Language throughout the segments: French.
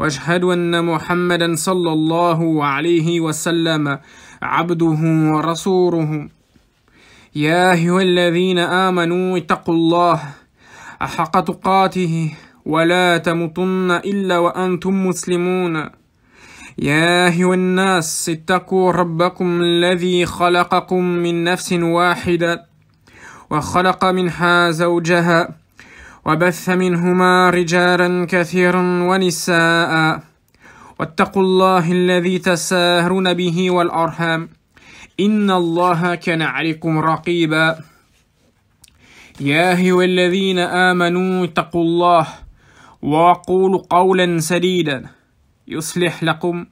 واشهد ان محمدا صلى الله عليه وسلم عبده ورسوله يا ايها الذين امنوا اتقوا الله احق تقاته ولا تموتن الا وانتم مسلمون يا أيها الناس اتقوا ربكم الذي خلقكم من نفس واحدة وخلق منها زوجها وبث منهما رجالا كثيرا ونساء واتقوا الله الذي تساهرون به والأرحام إن الله كان عليكم رقيبا يا أيها الذين آمنوا اتقوا الله وقولوا قولا سديدا يصلح لكم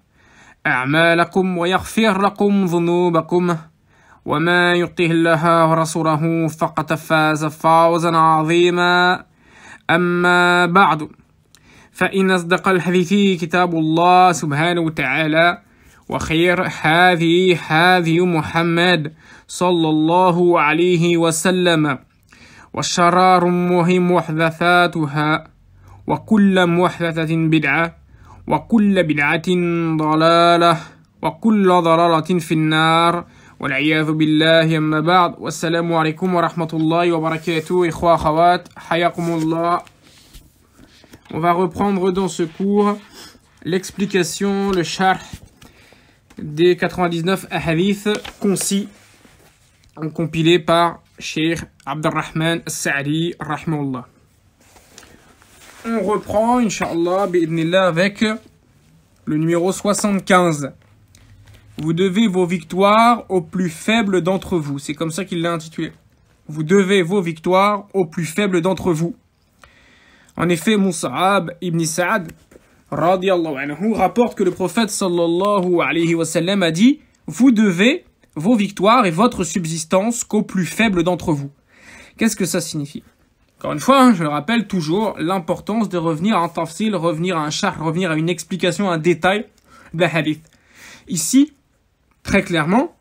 أعمالكم ويغفر لكم ذنوبكم وما يطه الله رسوله فقد فاز فوزا عظيما أما بعد فإن أصدق الحديث كتاب الله سبحانه وتعالى وخير هذه هذه محمد صلى الله عليه وسلم وشرار مهم محدثاتها وكل محدثة بدعة وكل بدعة ضلالة وكل ضلالة في النار والعياذ بالله أما بعد والسلام عليكم ورحمة الله وبركاته إخوة أخوات الله On va reprendre dans ce cours l'explication, le char des 99 hadiths concis compilés par Sheikh Abdelrahman Sa'di Rahmanullah. On reprend, Inch'Allah, avec le numéro 75. Vous devez vos victoires aux plus faibles d'entre vous. C'est comme ça qu'il l'a intitulé. Vous devez vos victoires aux plus faibles d'entre vous. En effet, Moussaab ibn Sa'ad anhu, rapporte que le prophète sallallahu alayhi wa sallam a dit Vous devez vos victoires et votre subsistance qu'aux plus faibles d'entre vous. Qu'est-ce que ça signifie Encore une fois, hein, je le rappelle toujours, l'importance de revenir à un tafsil, revenir à un char, revenir à une explication, un détail de la hadith. Ici, très clairement,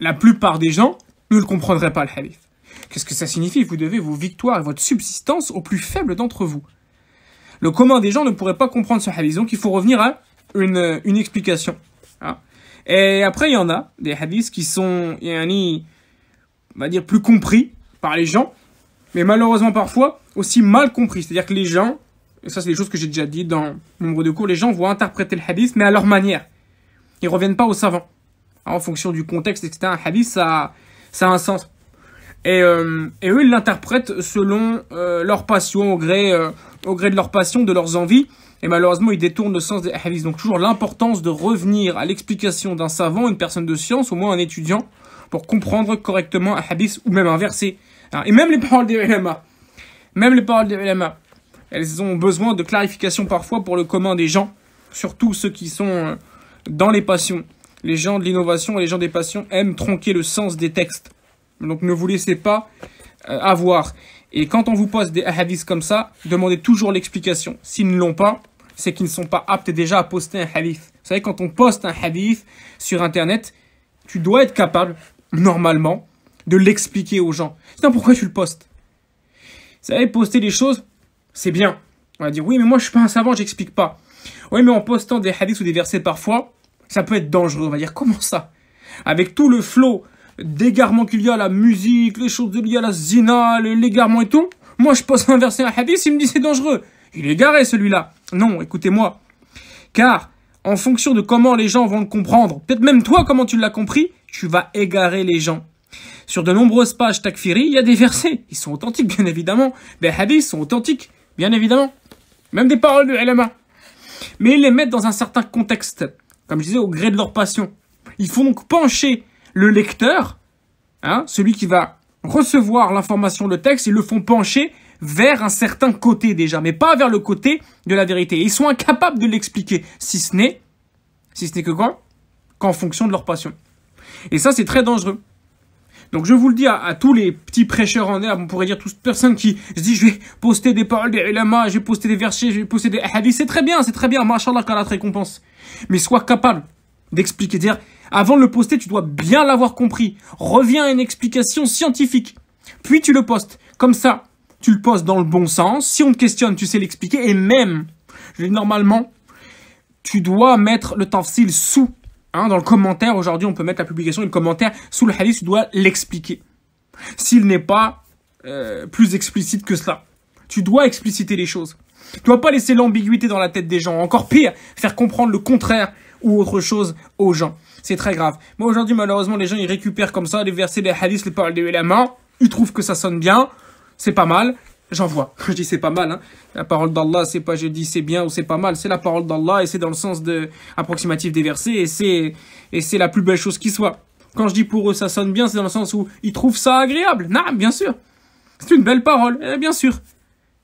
la plupart des gens ne le comprendraient pas le hadith. Qu'est-ce que ça signifie Vous devez vos victoires et votre subsistance aux plus faibles d'entre vous. Le commun des gens ne pourrait pas comprendre ce hadith, donc il faut revenir à une, explication. Hein. Et après, il y en a des hadiths qui sont, on va dire, plus compris par les gens, mais malheureusement parfois aussi mal compris. C'est-à-dire que les gens, et ça c'est des choses que j'ai déjà dit dans nombre de cours, les gens vont interpréter le hadith, mais à leur manière. Ils reviennent pas aux savants. en fonction du contexte, etc. Un hadith, ça, a un sens. Et, euh, eux, ils l'interprètent selon euh, leur passion, au gré, euh, au gré de leur passion, de leurs envies. Et malheureusement, ils détournent le sens des hadiths. Donc toujours l'importance de revenir à l'explication d'un savant, une personne de science, au moins un étudiant, pour comprendre correctement un hadith ou même un verset. et même les paroles des ulama. Même les paroles des ulama. Elles ont besoin de clarification parfois pour le commun des gens, surtout ceux qui sont dans les passions. Les gens de l'innovation et les gens des passions aiment tronquer le sens des textes. Donc ne vous laissez pas euh, avoir. Et quand on vous poste des hadiths comme ça, demandez toujours l'explication. S'ils ne l'ont pas, c'est qu'ils ne sont pas aptes déjà à poster un hadith. Vous savez, quand on poste un hadith sur Internet, tu dois être capable, normalement, de l'expliquer aux gens. Sinon, pourquoi tu le postes Vous savez, poster des choses, c'est bien. On va dire, oui, mais moi, je suis pas un savant, j'explique pas. Oui, mais en postant des hadiths ou des versets parfois, ça peut être dangereux. On va dire, comment ça Avec tout le flot d'égarement qu'il y a à la musique, les choses liées à la zina, l'égarement et tout, moi je poste un verset, un hadith, il me dit c'est dangereux. Il est garé celui-là. Non, écoutez-moi. Car en fonction de comment les gens vont le comprendre, peut-être même toi comment tu l'as compris, tu vas égarer les gens. Sur de nombreuses pages takfiri, il y a des versets. Ils sont authentiques, bien évidemment. Des hadiths sont authentiques, bien évidemment. Même des paroles de l'élément mais ils les mettent dans un certain contexte, comme je disais, au gré de leur passion. Ils font donc pencher le lecteur, hein, celui qui va recevoir l'information, le texte, ils le font pencher vers un certain côté déjà, mais pas vers le côté de la vérité. ils sont incapables de l'expliquer, si ce n'est, si ce n'est que quand, Qu'en fonction de leur passion. Et ça, c'est très dangereux. Donc je vous le dis à, tous les petits prêcheurs en herbe, on pourrait dire toute personne qui se dit je vais poster des paroles des je vais poster des versets, je vais poster des hadiths, c'est très bien, c'est très bien, marchand qu'Allah te récompense. Mais sois capable d'expliquer, dire avant de le poster, tu dois bien l'avoir compris. Reviens à une explication scientifique. Puis tu le postes. Comme ça, tu le postes dans le bon sens. Si on te questionne, tu sais l'expliquer. Et même, normalement, tu dois mettre le tafsil sous Hein, dans le commentaire, aujourd'hui, on peut mettre la publication et le commentaire sous le hadith, tu dois l'expliquer. S'il n'est pas euh, plus explicite que cela. Tu dois expliciter les choses. Tu dois pas laisser l'ambiguïté dans la tête des gens. Encore pire, faire comprendre le contraire ou autre chose aux gens. C'est très grave. Moi, aujourd'hui, malheureusement, les gens, ils récupèrent comme ça les versets, des hadiths, les paroles des éléments Ils trouvent que ça sonne bien. C'est pas mal j'en vois. Je dis c'est pas mal. Hein. La parole d'Allah, c'est pas je dis c'est bien ou c'est pas mal. C'est la parole d'Allah et c'est dans le sens de approximatif des versets et c'est et c'est la plus belle chose qui soit. Quand je dis pour eux ça sonne bien, c'est dans le sens où ils trouvent ça agréable. Non, bien sûr. C'est une belle parole, eh, bien sûr.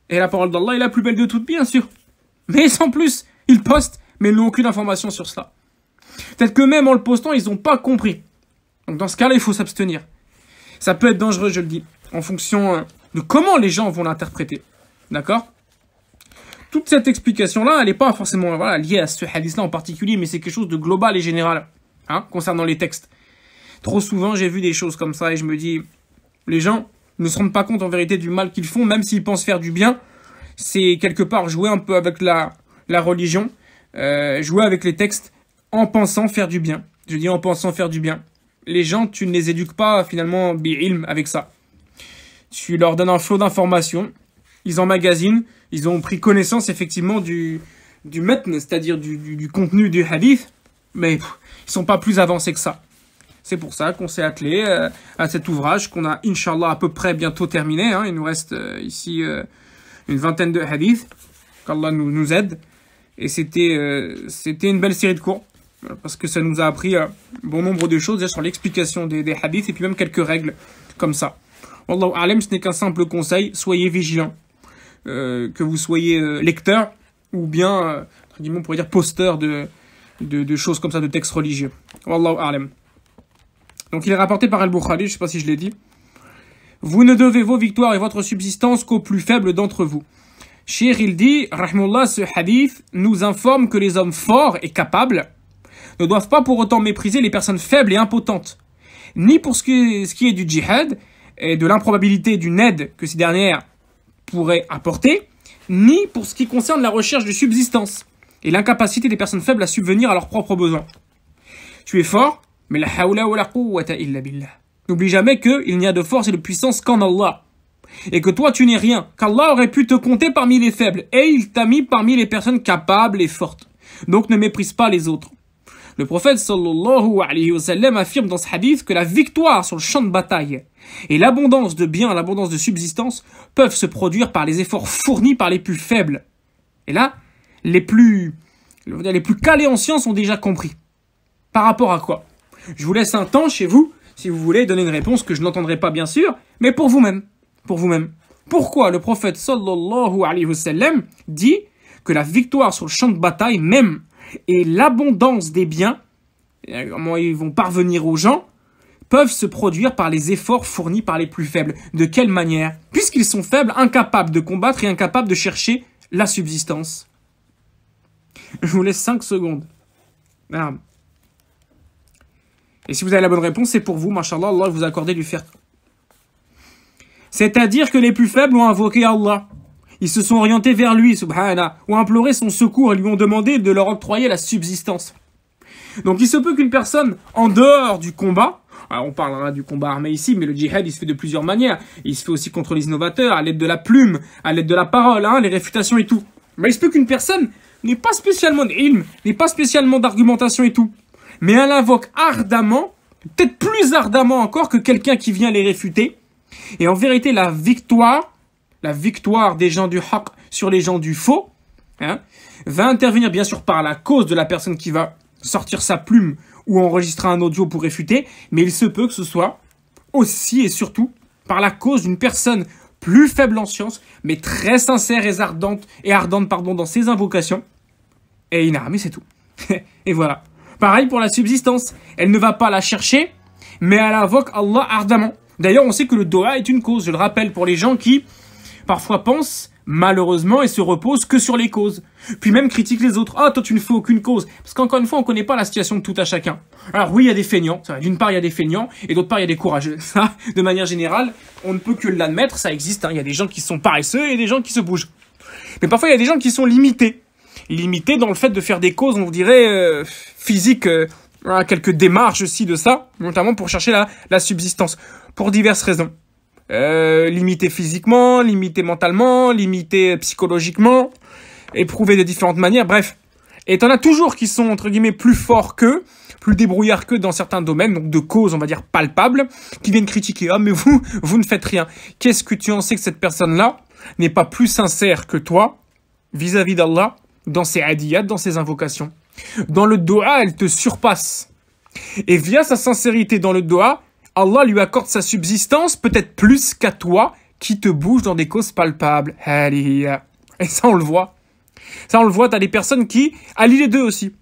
Et la parole d'Allah est la plus belle de toutes, bien sûr. Mais sans plus, ils postent, mais ils n'ont aucune information sur cela. Peut-être que même en le postant, ils n'ont pas compris. Donc dans ce cas-là, il faut s'abstenir. Ça peut être dangereux, je le dis, en fonction euh, de comment les gens vont l'interpréter. D'accord Toute cette explication-là, elle n'est pas forcément liée à ce hadith-là en particulier, mais c'est quelque chose de global et général hein, concernant les textes. Trop souvent, j'ai vu des choses comme ça et je me dis, les gens ne se rendent pas compte en vérité du mal qu'ils font, même s'ils pensent faire du bien. C'est quelque part jouer un peu avec la, la religion, euh, jouer avec les textes en pensant faire du bien. Je dis en pensant faire du bien. Les gens, tu ne les éduques pas finalement bi avec ça. Tu leur donnes un flot d'informations. Ils emmagasinent. Ils ont pris connaissance effectivement du, du matn, c'est-à-dire du, du, contenu du hadith. Mais ils sont pas plus avancés que ça. C'est pour ça qu'on s'est attelé euh, à cet ouvrage qu'on a, inshallah, à peu près bientôt terminé. Hein. Il nous reste euh, ici euh, une vingtaine de hadiths. Qu'Allah nous, nous aide. Et c'était c'était une belle série de cours. Parce que ça nous a appris bon nombre de choses sur l'explication des, des hadiths et puis même quelques règles comme ça. Wallahu ce n'est qu'un simple conseil, soyez vigilants. Euh, que vous soyez euh, lecteur ou bien, euh, on pourrait dire, posteur de, de, choses comme ça, de textes religieux. Donc il est rapporté par Al-Bukhari, je ne sais pas si je l'ai dit. Vous ne devez vos victoires et votre subsistance qu'aux plus faibles d'entre vous. Shir, il dit, Rahmullah, ce hadith nous informe que les hommes forts et capables ne doivent pas pour autant mépriser les personnes faibles et impotentes, ni pour ce ce qui est du djihad, et de l'improbabilité d'une aide que ces dernières pourraient apporter, ni pour ce qui concerne la recherche de subsistance et l'incapacité des personnes faibles à subvenir à leurs propres besoins. Tu es fort, mais la hawla wa la quwwata illa billah. N'oublie jamais qu'il n'y a de force et de puissance qu'en Allah. Et que toi tu n'es rien, qu'Allah aurait pu te compter parmi les faibles, et il t'a mis parmi les personnes capables et fortes. Donc ne méprise pas les autres. Le prophète sallallahu alayhi wa sallam affirme dans ce hadith que la victoire sur le champ de bataille et l'abondance de biens, l'abondance de subsistance peuvent se produire par les efforts fournis par les plus faibles. Et là, les plus, les plus calés en science ont déjà compris. Par rapport à quoi Je vous laisse un temps chez vous, si vous voulez, donner une réponse que je n'entendrai pas bien sûr, mais pour vous-même. Pour vous-même. Pourquoi le prophète sallallahu alayhi wa sallam dit que la victoire sur le champ de bataille, même et l'abondance des biens, euh, comment ils vont parvenir aux gens, peuvent se produire par les efforts fournis par les plus faibles. De quelle manière Puisqu'ils sont faibles, incapables de combattre et incapables de chercher la subsistance. Je vous laisse 5 secondes. Ah. Et si vous avez la bonne réponse, c'est pour vous, mashallah, Allah vous accorder du fer. C'est-à-dire que les plus faibles ont invoqué Allah. Ils se sont orientés vers lui, subhanah, ou imploré son secours et lui ont demandé de leur octroyer la subsistance. Donc il se peut qu'une personne, en dehors du combat, on parlera du combat armé ici, mais le djihad, il se fait de plusieurs manières. Il se fait aussi contre les innovateurs, à l'aide de la plume, à l'aide de la parole, hein, les réfutations et tout. Mais il se peut qu'une personne n'ait pas spécialement d'ilm, n'ait pas spécialement d'argumentation et tout. Mais elle invoque ardemment, peut-être plus ardemment encore que quelqu'un qui vient les réfuter. Et en vérité, la victoire la victoire des gens du haq sur les gens du faux, hein, va intervenir bien sûr par la cause de la personne qui va sortir sa plume ou enregistrer un audio pour réfuter, mais il se peut que ce soit aussi et surtout par la cause d'une personne plus faible en science, mais très sincère et ardente, et ardente pardon, dans ses invocations. Et mais c'est tout. et voilà. Pareil pour la subsistance. Elle ne va pas la chercher, mais elle invoque Allah ardemment. D'ailleurs, on sait que le doha est une cause, je le rappelle, pour les gens qui parfois pensent, malheureusement, et se reposent que sur les causes. Puis même critiquent les autres. Ah, toi, tu ne fais aucune cause. Parce qu'encore une fois, on ne connaît pas la situation de tout à chacun. Alors oui, il y a des feignants. D'une part, il y a des feignants, et d'autre part, il y a des courageux. Ça, de manière générale, on ne peut que l'admettre, ça existe. Hein. Il y a des gens qui sont paresseux et des gens qui se bougent. Mais parfois, il y a des gens qui sont limités. Limités dans le fait de faire des causes, on dirait, physique, euh, physiques, euh, hein, quelques démarches aussi de ça, notamment pour chercher la, la subsistance, pour diverses raisons. Euh, limité physiquement, limité mentalement, limité psychologiquement, éprouvé de différentes manières, bref. Et t'en as toujours qui sont, entre guillemets, plus forts qu'eux, plus débrouillards que dans certains domaines, donc de causes, on va dire, palpables, qui viennent critiquer, ah, mais vous, vous ne faites rien. Qu'est-ce que tu en sais que cette personne-là n'est pas plus sincère que toi, vis-à-vis d'Allah, dans ses hadiyats, dans ses invocations? Dans le doha, elle te surpasse. Et via sa sincérité dans le doha, Allah lui accorde sa subsistance peut-être plus qu'à toi qui te bouges dans des causes palpables. Et ça, on le voit. Ça, on le voit, t'as des personnes qui allient les deux aussi.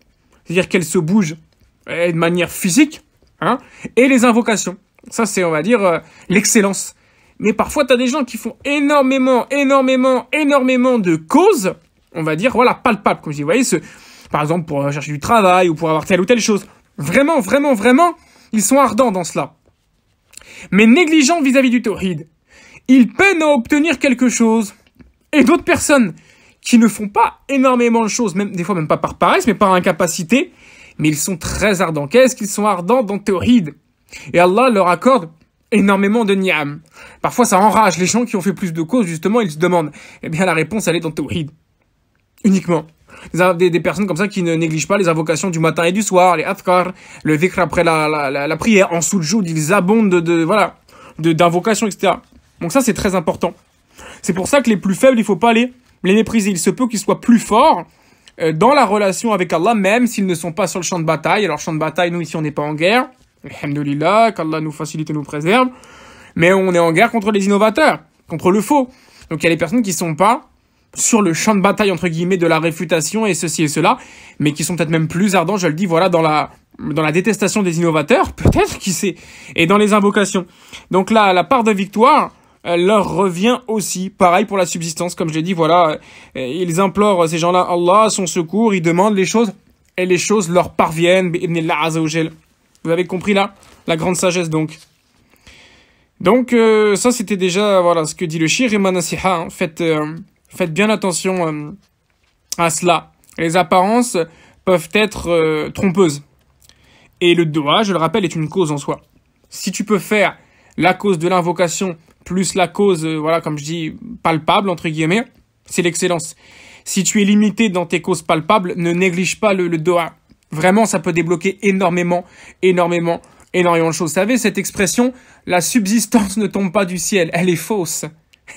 C'est-à-dire qu'elles se bougent euh, de manière physique, hein, et les invocations. Ça, c'est, on va dire, euh, l'excellence. Mais parfois, t'as des gens qui font énormément, énormément, énormément de causes, on va dire, voilà, palpables. Comme vous voyez, ce, par exemple, pour chercher du travail ou pour avoir telle ou telle chose. Vraiment, vraiment, vraiment, ils sont ardents dans cela mais négligent vis-à-vis du tawhid. Ils peinent à obtenir quelque chose. Et d'autres personnes qui ne font pas énormément de choses, même des fois même pas par paresse, mais par incapacité, mais ils sont très ardents. Qu'est-ce qu'ils sont ardents dans tawhid Et Allah leur accorde énormément de ni'am. Parfois ça enrage les gens qui ont fait plus de causes, justement, ils se demandent. Eh bien la réponse elle est dans tawhid. Uniquement des, personnes comme ça qui ne négligent pas les invocations du matin et du soir, les afkar, le zikr après la, la, prière, en jour ils abondent de, d'invocations, etc. Donc ça, c'est très important. C'est pour ça que les plus faibles, il faut pas les, mépriser. Il se peut qu'ils soient plus forts euh, dans la relation avec Allah, même s'ils ne sont pas sur le champ de bataille. Alors, champ de bataille, nous, ici, on n'est pas en guerre. Alhamdulillah, qu'Allah nous facilite et nous préserve. Mais on est en guerre contre les innovateurs, contre le faux. Donc, il y a les personnes qui sont pas sur le champ de bataille entre guillemets de la réfutation et ceci et cela, mais qui sont peut-être même plus ardents, je le dis, voilà, dans la dans la détestation des innovateurs, peut-être, qui sait, et dans les invocations. Donc là, la part de victoire euh, leur revient aussi. Pareil pour la subsistance, comme je l'ai dit, voilà, euh, ils implorent ces gens-là Allah, son secours, ils demandent les choses, et les choses leur parviennent. Vous avez compris là La grande sagesse donc. Donc euh, ça c'était déjà voilà ce que dit le shir et manasiha. en hein. fait... Faites bien attention euh, à cela. Les apparences peuvent être euh, trompeuses. Et le doha, je le rappelle, est une cause en soi. Si tu peux faire la cause de l'invocation plus la cause, euh, voilà, comme je dis, palpable, entre guillemets, c'est l'excellence. Si tu es limité dans tes causes palpables, ne néglige pas le, le doha. Vraiment, ça peut débloquer énormément, énormément, énormément de choses. Vous savez, cette expression, la subsistance ne tombe pas du ciel, elle est fausse.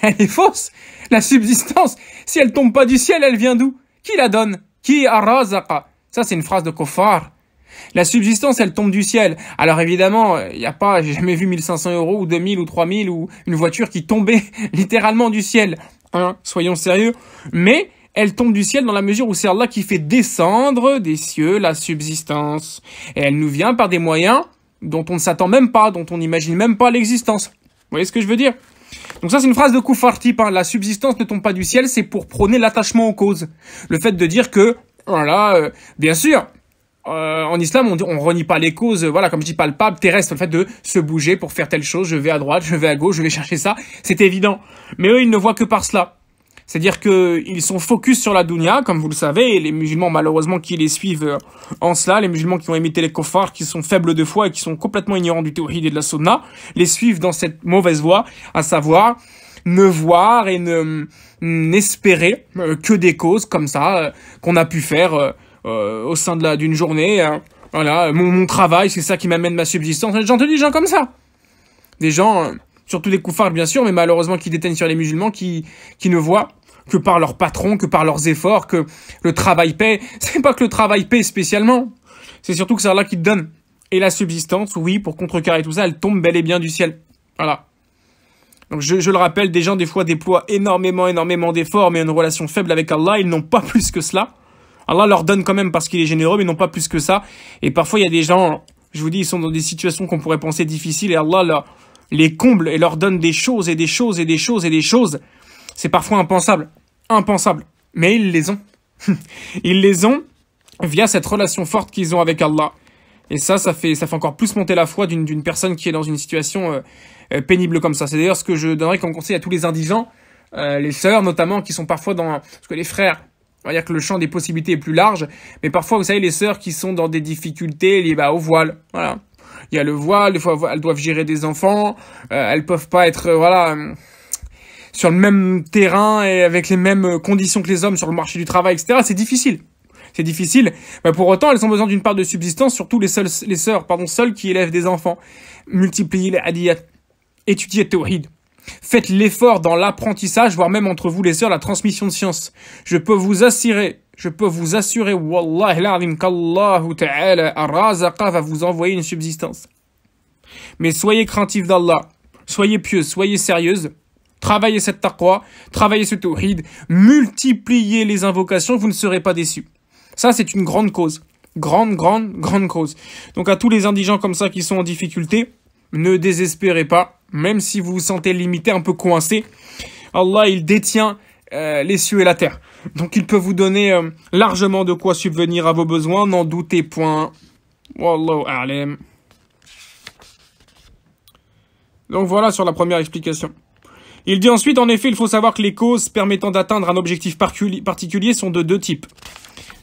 Elle est fausse. La subsistance, si elle tombe pas du ciel, elle vient d'où Qui la donne Qui arrazaqa Ça, c'est une phrase de kofar. La subsistance, elle tombe du ciel. Alors évidemment, il n'y a pas, j'ai jamais vu 1500 euros ou 2000 ou 3000 ou une voiture qui tombait littéralement du ciel. Hein, soyons sérieux. Mais elle tombe du ciel dans la mesure où c'est Allah qui fait descendre des cieux la subsistance. Et elle nous vient par des moyens dont on ne s'attend même pas, dont on n'imagine même pas l'existence. Vous voyez ce que je veux dire donc ça, c'est une phrase de Koufarti par la subsistance ne tombe pas du ciel, c'est pour prôner l'attachement aux causes. Le fait de dire que, voilà, euh, bien sûr, euh, en islam, on, renie pas les causes, voilà, comme je dis, palpable, terrestre, le fait de se bouger pour faire telle chose, je vais à droite, je vais à gauche, je vais chercher ça, c'est évident. Mais eux, ils ne voient que par cela. C'est-à-dire qu'ils sont focus sur la dunya, comme vous le savez, et les musulmans malheureusement qui les suivent euh, en cela, les musulmans qui ont imité les kofars, qui sont faibles de foi et qui sont complètement ignorants du théorie et de la sunna, les suivent dans cette mauvaise voie, à savoir ne voir et ne n'espérer mm, euh, que des causes comme ça euh, qu'on a pu faire au sein de d'une journée. Hein. Voilà, mon, travail, c'est ça qui m'amène ma subsistance. J'entends te des gens comme ça. Des gens surtout des koufars bien sûr, mais malheureusement qui déteignent sur les musulmans qui, qui ne voient que par leur patron, que par leurs efforts, que le travail paie. C'est pas que le travail paie spécialement, c'est surtout que c'est Allah qui te donne. Et la subsistance, oui, pour contrecarrer tout ça, elle tombe bel et bien du ciel. Voilà. Donc je, le rappelle, des gens des fois déploient énormément, énormément d'efforts, mais une relation faible avec Allah, ils n'ont pas plus que cela. Allah leur donne quand même parce qu'il est généreux, mais n'ont pas plus que ça. Et parfois, il y a des gens, je vous dis, ils sont dans des situations qu'on pourrait penser difficiles, et Allah leur, les comble et leur donne des choses et des choses et des choses et des choses. C'est parfois impensable. Impensable. Mais ils les ont. ils les ont via cette relation forte qu'ils ont avec Allah. Et ça, ça fait, ça fait encore plus monter la foi d'une personne qui est dans une situation euh, euh, pénible comme ça. C'est d'ailleurs ce que je donnerais comme conseil à tous les indigents, euh, les sœurs notamment, qui sont parfois dans... Parce que les frères, on va dire que le champ des possibilités est plus large, mais parfois, vous savez, les sœurs qui sont dans des difficultés liées bah, au voile, voilà il y a le voile, des fois elles doivent gérer des enfants, euh, elles peuvent pas être euh, voilà euh, sur le même terrain et avec les mêmes conditions que les hommes sur le marché du travail, etc. C'est difficile. C'est difficile. Mais bah, pour autant, elles ont besoin d'une part de subsistance, surtout les seules, les sœurs, pardon, seules qui élèvent des enfants. Multipliez les adiyat, étudiez Tawhid. Faites l'effort dans l'apprentissage, voire même entre vous les sœurs, la transmission de science. Je peux vous assurer je peux vous assurer, Wallah l'azim, qu'Allah ta'ala va vous envoyer une subsistance. Mais soyez craintifs d'Allah, soyez pieux, soyez sérieuse, travaillez cette taqwa, travaillez ce tawhid, multipliez les invocations, vous ne serez pas déçus. Ça, c'est une grande cause. Grande, grande, grande cause. Donc à tous les indigents comme ça qui sont en difficulté, ne désespérez pas, même si vous vous sentez limité, un peu coincé. Allah, il détient euh, les cieux et la terre. Donc il peut vous donner euh, largement de quoi subvenir à vos besoins, n'en doutez point. Wallahu a'lam. Donc voilà sur la première explication. Il dit ensuite, en effet, il faut savoir que les causes permettant d'atteindre un objectif particulier sont de deux types.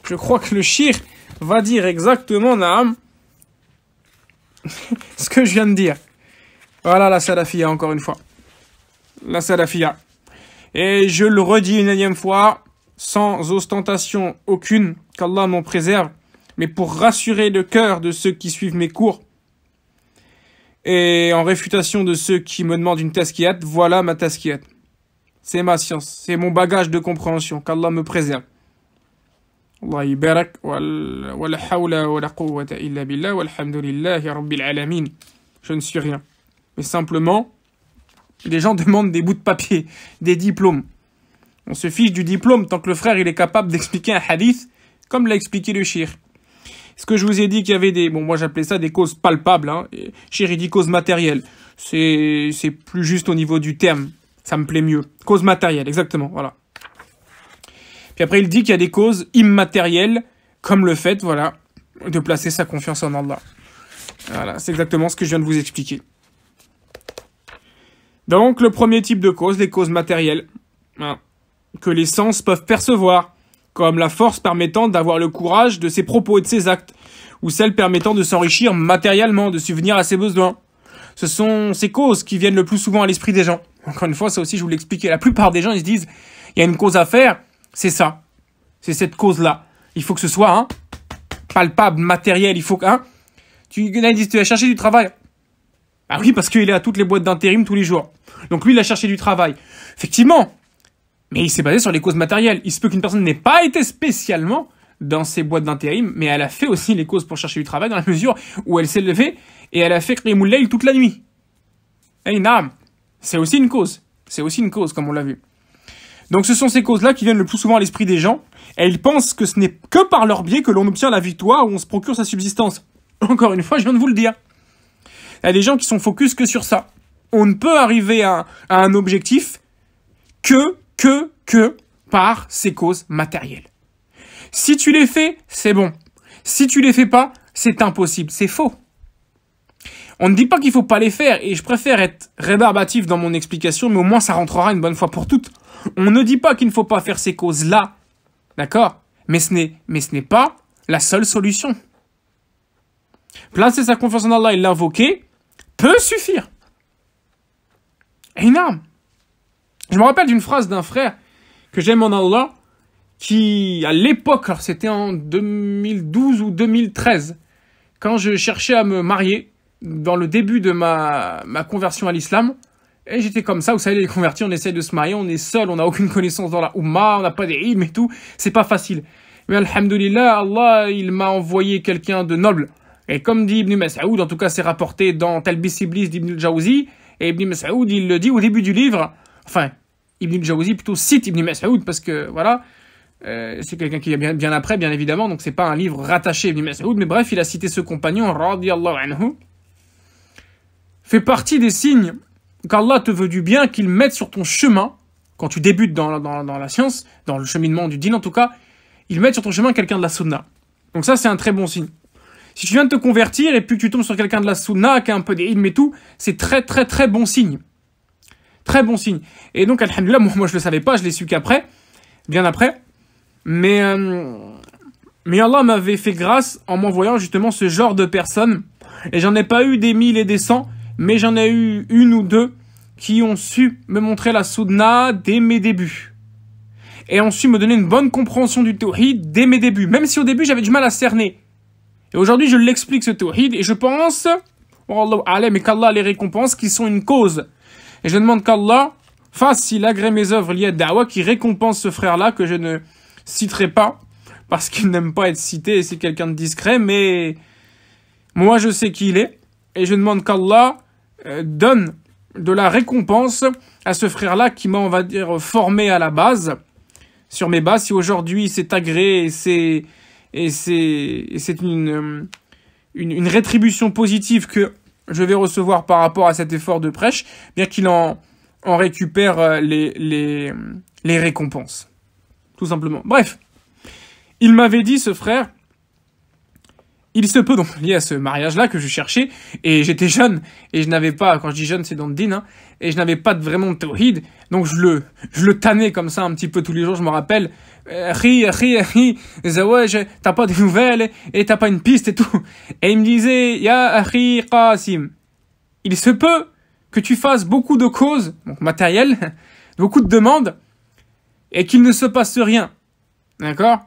Je crois que le shir va dire exactement, Naam, ce que je viens de dire. Voilà la salafia, encore une fois. La salafia. Et je le redis une énième fois, sans ostentation aucune, qu'Allah m'en préserve, mais pour rassurer le cœur de ceux qui suivent mes cours. Et en réfutation de ceux qui me demandent une tasquillate, voilà ma tasquillate. C'est ma science, c'est mon bagage de compréhension, qu'Allah me préserve. Je ne suis rien. Mais simplement, les gens demandent des bouts de papier, des diplômes. On se fiche du diplôme tant que le frère il est capable d'expliquer un hadith comme l'a expliqué le shir. Ce que je vous ai dit qu'il y avait des, bon moi j'appelais ça des causes palpables, hein. shir il dit causes matérielles. C'est plus juste au niveau du terme, ça me plaît mieux. Cause matérielle, exactement, voilà. Puis après il dit qu'il y a des causes immatérielles comme le fait, voilà, de placer sa confiance en Allah. Voilà, c'est exactement ce que je viens de vous expliquer. Donc le premier type de cause, les causes matérielles que les sens peuvent percevoir, comme la force permettant d'avoir le courage de ses propos et de ses actes, ou celle permettant de s'enrichir matériellement, de subvenir à ses besoins. Ce sont ces causes qui viennent le plus souvent à l'esprit des gens. Encore une fois, ça aussi, je vous l'expliquais. La plupart des gens, ils se disent, il y a une cause à faire, c'est ça. C'est cette cause-là. Il faut que ce soit, hein, palpable, matériel. Il faut que, hein, tu, tu cherché chercher du travail. Ah oui, parce qu'il est à toutes les boîtes d'intérim tous les jours. Donc lui, il a cherché du travail. Effectivement, mais il s'est basé sur les causes matérielles. Il se peut qu'une personne n'ait pas été spécialement dans ses boîtes d'intérim, mais elle a fait aussi les causes pour chercher du travail dans la mesure où elle s'est levée et elle a fait Qimoulail toute la nuit. Hey, eh, Naam, c'est aussi une cause. C'est aussi une cause, comme on l'a vu. Donc ce sont ces causes-là qui viennent le plus souvent à l'esprit des gens, et ils pensent que ce n'est que par leur biais que l'on obtient la victoire ou on se procure sa subsistance. Encore une fois, je viens de vous le dire. Il y a des gens qui sont focus que sur ça. On ne peut arriver à un objectif que que, par ces causes matérielles. Si tu les fais, c'est bon. Si tu les fais pas, c'est impossible, c'est faux. On ne dit pas qu'il faut pas les faire, et je préfère être rébarbatif dans mon explication, mais au moins ça rentrera une bonne fois pour toutes. On ne dit pas qu'il ne faut pas faire ces causes-là, d'accord Mais ce n'est, mais ce n'est pas la seule solution. Placer sa confiance en Allah et l'invoquer peut suffire. Énorme. Je me rappelle d'une phrase d'un frère que j'aime en Allah, qui, à l'époque, alors c'était en 2012 ou 2013, quand je cherchais à me marier, dans le début de ma, ma conversion à l'islam, et j'étais comme ça, vous savez, les convertis, on essaye de se marier, on est seul, on n'a aucune connaissance dans la Oumma, on n'a pas des et tout, c'est pas facile. Mais Alhamdulillah, Allah, il m'a envoyé quelqu'un de noble. Et comme dit Ibn Mas'aoud, en tout cas c'est rapporté dans Talbis Iblis d'Ibn Jawzi, et Ibn Mas'aoud, il le dit au début du livre, enfin, Ibn Jawzi plutôt cite Ibn Mas'ud parce que voilà, euh, c'est quelqu'un qui est bien, après, bien évidemment, donc c'est pas un livre rattaché Ibn Mas'ud, mais bref, il a cité ce compagnon, radiallahu anhu, fait partie des signes qu'Allah te veut du bien, qu'il mette sur ton chemin, quand tu débutes dans, la science, dans le cheminement du dîn en tout cas, il met sur ton chemin quelqu'un de la sunna. Donc ça, c'est un très bon signe. Si tu viens de te convertir et puis tu tombes sur quelqu'un de la sunna qui a un peu des et tout, c'est très très très bon signe. Très bon signe. Et donc, alhamdoulilah, moi, moi je le savais pas, je l'ai su qu'après, bien après. Mais, euh, mais Allah m'avait fait grâce en m'envoyant justement ce genre de personnes. Et j'en ai pas eu des mille et des cents, mais j'en ai eu une ou deux qui ont su me montrer la soudna dès mes débuts. Et ont su me donner une bonne compréhension du tawhid dès mes débuts. Même si au début j'avais du mal à cerner. Et aujourd'hui je l'explique ce tawhid et je pense, oh Allah, mais qu'Allah les récompenses qui sont une cause et je demande qu'Allah fasse, s'il agrée mes œuvres liées à Dawa, qui récompense ce frère-là que je ne citerai pas, parce qu'il n'aime pas être cité et c'est quelqu'un de discret, mais moi je sais qui il est. Et je demande qu'Allah euh, donne de la récompense à ce frère-là qui m'a, on va dire, formé à la base, sur mes bases. Si aujourd'hui c'est agréé et c'est, et c'est, une, euh, une, une rétribution positive que je vais recevoir par rapport à cet effort de prêche, bien qu'il en, en, récupère euh, les, les récompenses. Tout simplement. Bref, il m'avait dit, ce frère, il se peut donc lié à ce mariage-là que je cherchais, et j'étais jeune, et je n'avais pas, quand je dis jeune, c'est dans le din, hein, et je n'avais pas vraiment de tawhid, donc je le, je le tannais comme ça un petit peu tous les jours, je me rappelle, ri, ri, ri, t'as pas de nouvelles, et t'as pas une piste et tout. Et il me disait, ya ri qasim, il se peut que tu fasses beaucoup de causes, donc matérielles, beaucoup de demandes, et qu'il ne se passe rien. D'accord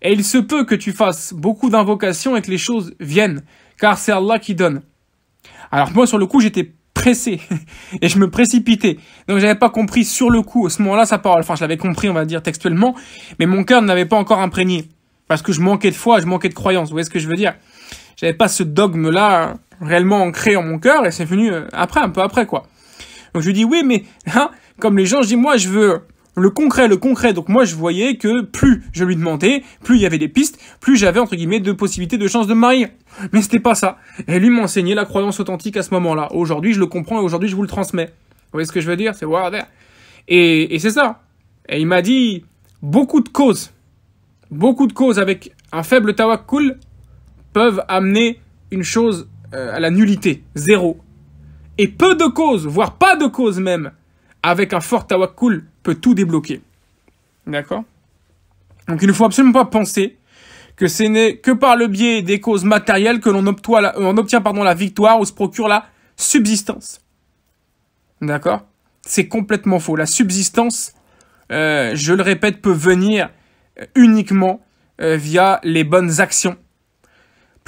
et il se peut que tu fasses beaucoup d'invocations et que les choses viennent, car c'est Allah qui donne. Alors moi, sur le coup, j'étais pressé et je me précipitais. Donc j'avais pas compris sur le coup, à ce moment-là, sa parole. Enfin, je l'avais compris, on va dire textuellement, mais mon cœur ne l'avait pas encore imprégné. Parce que je manquais de foi, je manquais de croyance. Vous voyez ce que je veux dire J'avais pas ce dogme-là réellement ancré en mon cœur et c'est venu euh, après, un peu après, quoi. Donc je lui dis, oui, mais hein, comme les gens, je dis, moi, je veux le concret, le concret. Donc moi, je voyais que plus je lui demandais, plus il y avait des pistes, plus j'avais entre guillemets de possibilités, de chances de me marier. Mais c'était pas ça. Et lui enseigné la croyance authentique à ce moment-là. Aujourd'hui, je le comprends et aujourd'hui, je vous le transmets. Vous voyez ce que je veux dire C'est wow, Et, et c'est ça. Et il m'a dit beaucoup de causes, beaucoup de causes avec un faible cool peuvent amener une chose euh, à la nullité, zéro. Et peu de causes, voire pas de causes même, avec un fort cool tout débloquer. D'accord Donc il ne faut absolument pas penser que ce n'est que par le biais des causes matérielles que l'on obtient, la, obtient pardon, la victoire ou se procure la subsistance. D'accord C'est complètement faux. La subsistance, euh, je le répète, peut venir uniquement euh, via les bonnes actions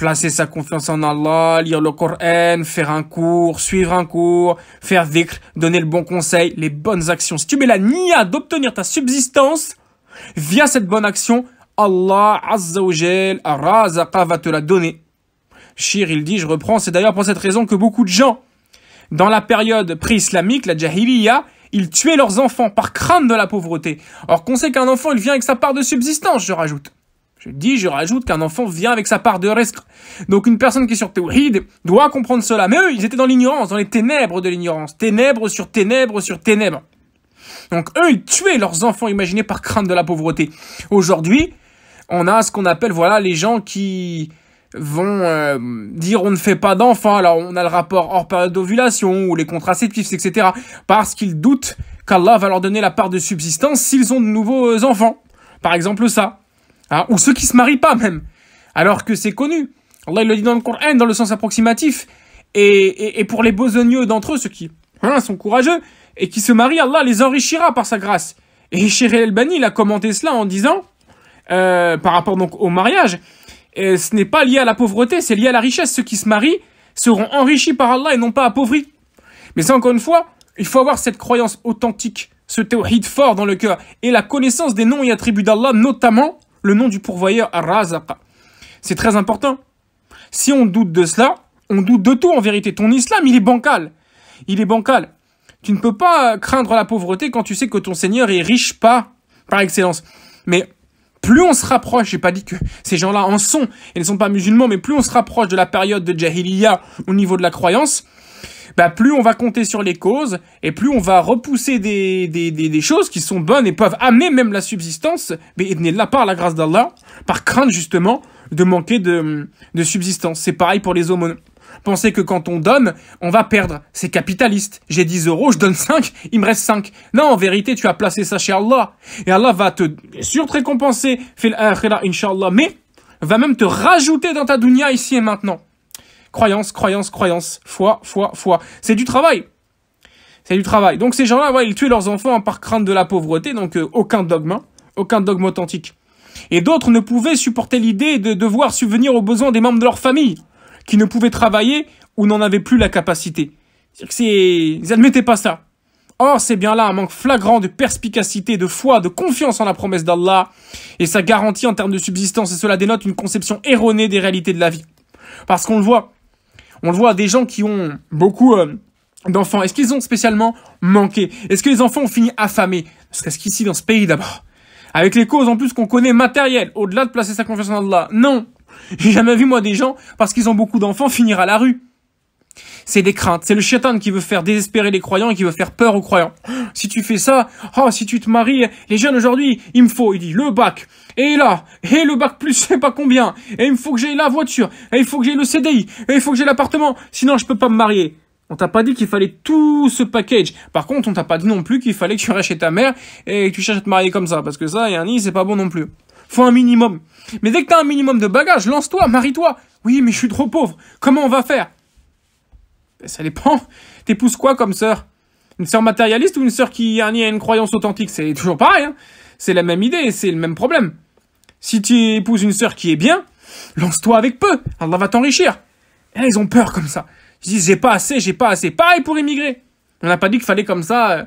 placer sa confiance en Allah, lire le Coran, faire un cours, suivre un cours, faire dhikr, donner le bon conseil, les bonnes actions. Si tu mets la niya d'obtenir ta subsistance via cette bonne action, Allah Azza va te la donner. Shir, il dit, je reprends, c'est d'ailleurs pour cette raison que beaucoup de gens, dans la période pré-islamique, la jahiliya, ils tuaient leurs enfants par crainte de la pauvreté. Or qu'on sait qu'un enfant, il vient avec sa part de subsistance, je rajoute. Je dis, je rajoute qu'un enfant vient avec sa part de risque. Donc une personne qui est sur Tawhid doit comprendre cela. Mais eux, ils étaient dans l'ignorance, dans les ténèbres de l'ignorance. Ténèbres sur ténèbres sur ténèbres. Donc eux, ils tuaient leurs enfants, imaginés par crainte de la pauvreté. Aujourd'hui, on a ce qu'on appelle, voilà, les gens qui vont euh, dire on ne fait pas d'enfants, alors on a le rapport hors période d'ovulation ou les contraceptifs, etc. Parce qu'ils doutent qu'Allah va leur donner la part de subsistance s'ils ont de nouveaux euh, enfants. Par exemple ça. Hein, ou ceux qui se marient pas même, alors que c'est connu. Allah il le dit dans le Coran dans le sens approximatif, et, et, pour les besogneux d'entre eux, ceux qui sont courageux et qui se marient, Allah les enrichira par sa grâce. Et Cheikh El-Bani il a commenté cela en disant, euh, par rapport donc au mariage, euh, ce n'est pas lié à la pauvreté, c'est lié à la richesse. Ceux qui se marient seront enrichis par Allah et non pas appauvris. Mais ça, encore une fois, il faut avoir cette croyance authentique, ce tawhid fort dans le cœur et la connaissance des noms et attributs d'Allah, notamment le nom du pourvoyeur Ar-Razaqa. C'est très important. Si on doute de cela, on doute de tout en vérité. Ton islam, il est bancal. Il est bancal. Tu ne peux pas craindre la pauvreté quand tu sais que ton Seigneur est riche pas par excellence. Mais plus on se rapproche, j'ai pas dit que ces gens-là en sont et ne sont pas musulmans, mais plus on se rapproche de la période de Jahiliya au niveau de la croyance, bah plus on va compter sur les causes et plus on va repousser des, des, des, choses qui sont bonnes et peuvent amener même la subsistance, mais il là par la grâce d'Allah, par crainte justement de manquer de, de subsistance. C'est pareil pour les aumônes. Pensez que quand on donne, on va perdre. C'est capitaliste. J'ai 10 euros, je donne 5, il me reste 5. Non, en vérité, tu as placé ça chez Allah. Et Allah va te, sûr, te récompenser, inshallah mais va même te rajouter dans ta dunya ici et maintenant. Croyance, croyance, croyance. Foi, foi, foi. C'est du travail. C'est du travail. Donc ces gens-là, ils tuaient leurs enfants par crainte de la pauvreté, donc euh, aucun dogme, hein. aucun dogme authentique. Et d'autres ne pouvaient supporter l'idée de devoir subvenir aux besoins des membres de leur famille, qui ne pouvaient travailler ou n'en avaient plus la capacité. cest c'est... Ils n'admettaient pas ça. Or, oh, c'est bien là un manque flagrant de perspicacité, de foi, de confiance en la promesse d'Allah et sa garantie en termes de subsistance, et cela dénote une conception erronée des réalités de la vie. Parce qu'on le voit, on le voit, des gens qui ont beaucoup euh, d'enfants. Est-ce qu'ils ont spécialement manqué Est-ce que les enfants ont fini affamés Ne serait-ce qu'ici, dans ce pays d'abord. Avec les causes en plus qu'on connaît matérielles, au-delà de placer sa confiance en Allah. Non J'ai jamais vu, moi, des gens, parce qu'ils ont beaucoup d'enfants, finir à la rue c'est des craintes. C'est le shaitan qui veut faire désespérer les croyants et qui veut faire peur aux croyants. Si tu fais ça, oh, si tu te maries, les jeunes aujourd'hui, il me faut, il dit, le bac, et là, et le bac plus, je sais pas combien, et il me faut que j'ai la voiture, et il faut que j'ai le CDI, et il faut que j'ai l'appartement, sinon je peux pas me marier. On t'a pas dit qu'il fallait tout ce package. Par contre, on t'a pas dit non plus qu'il fallait que tu restes chez ta mère et que tu cherches à te marier comme ça, parce que ça, et un c'est pas bon non plus. Faut un minimum. Mais dès que t'as un minimum de bagages, lance-toi, marie-toi. Oui, mais je suis trop pauvre. Comment on va faire ben, ça dépend. T'épouses quoi comme sœur Une sœur matérialiste ou une sœur qui a une croyance authentique C'est toujours pareil. Hein. c'est la même idée, c'est le même problème. Si tu épouses une sœur qui est bien, lance-toi avec peu. Allah va t'enrichir. Et là, ils ont peur comme ça. Ils disent, j'ai pas assez, j'ai pas assez. Pareil pour immigrer. On n'a pas dit qu'il fallait comme ça euh,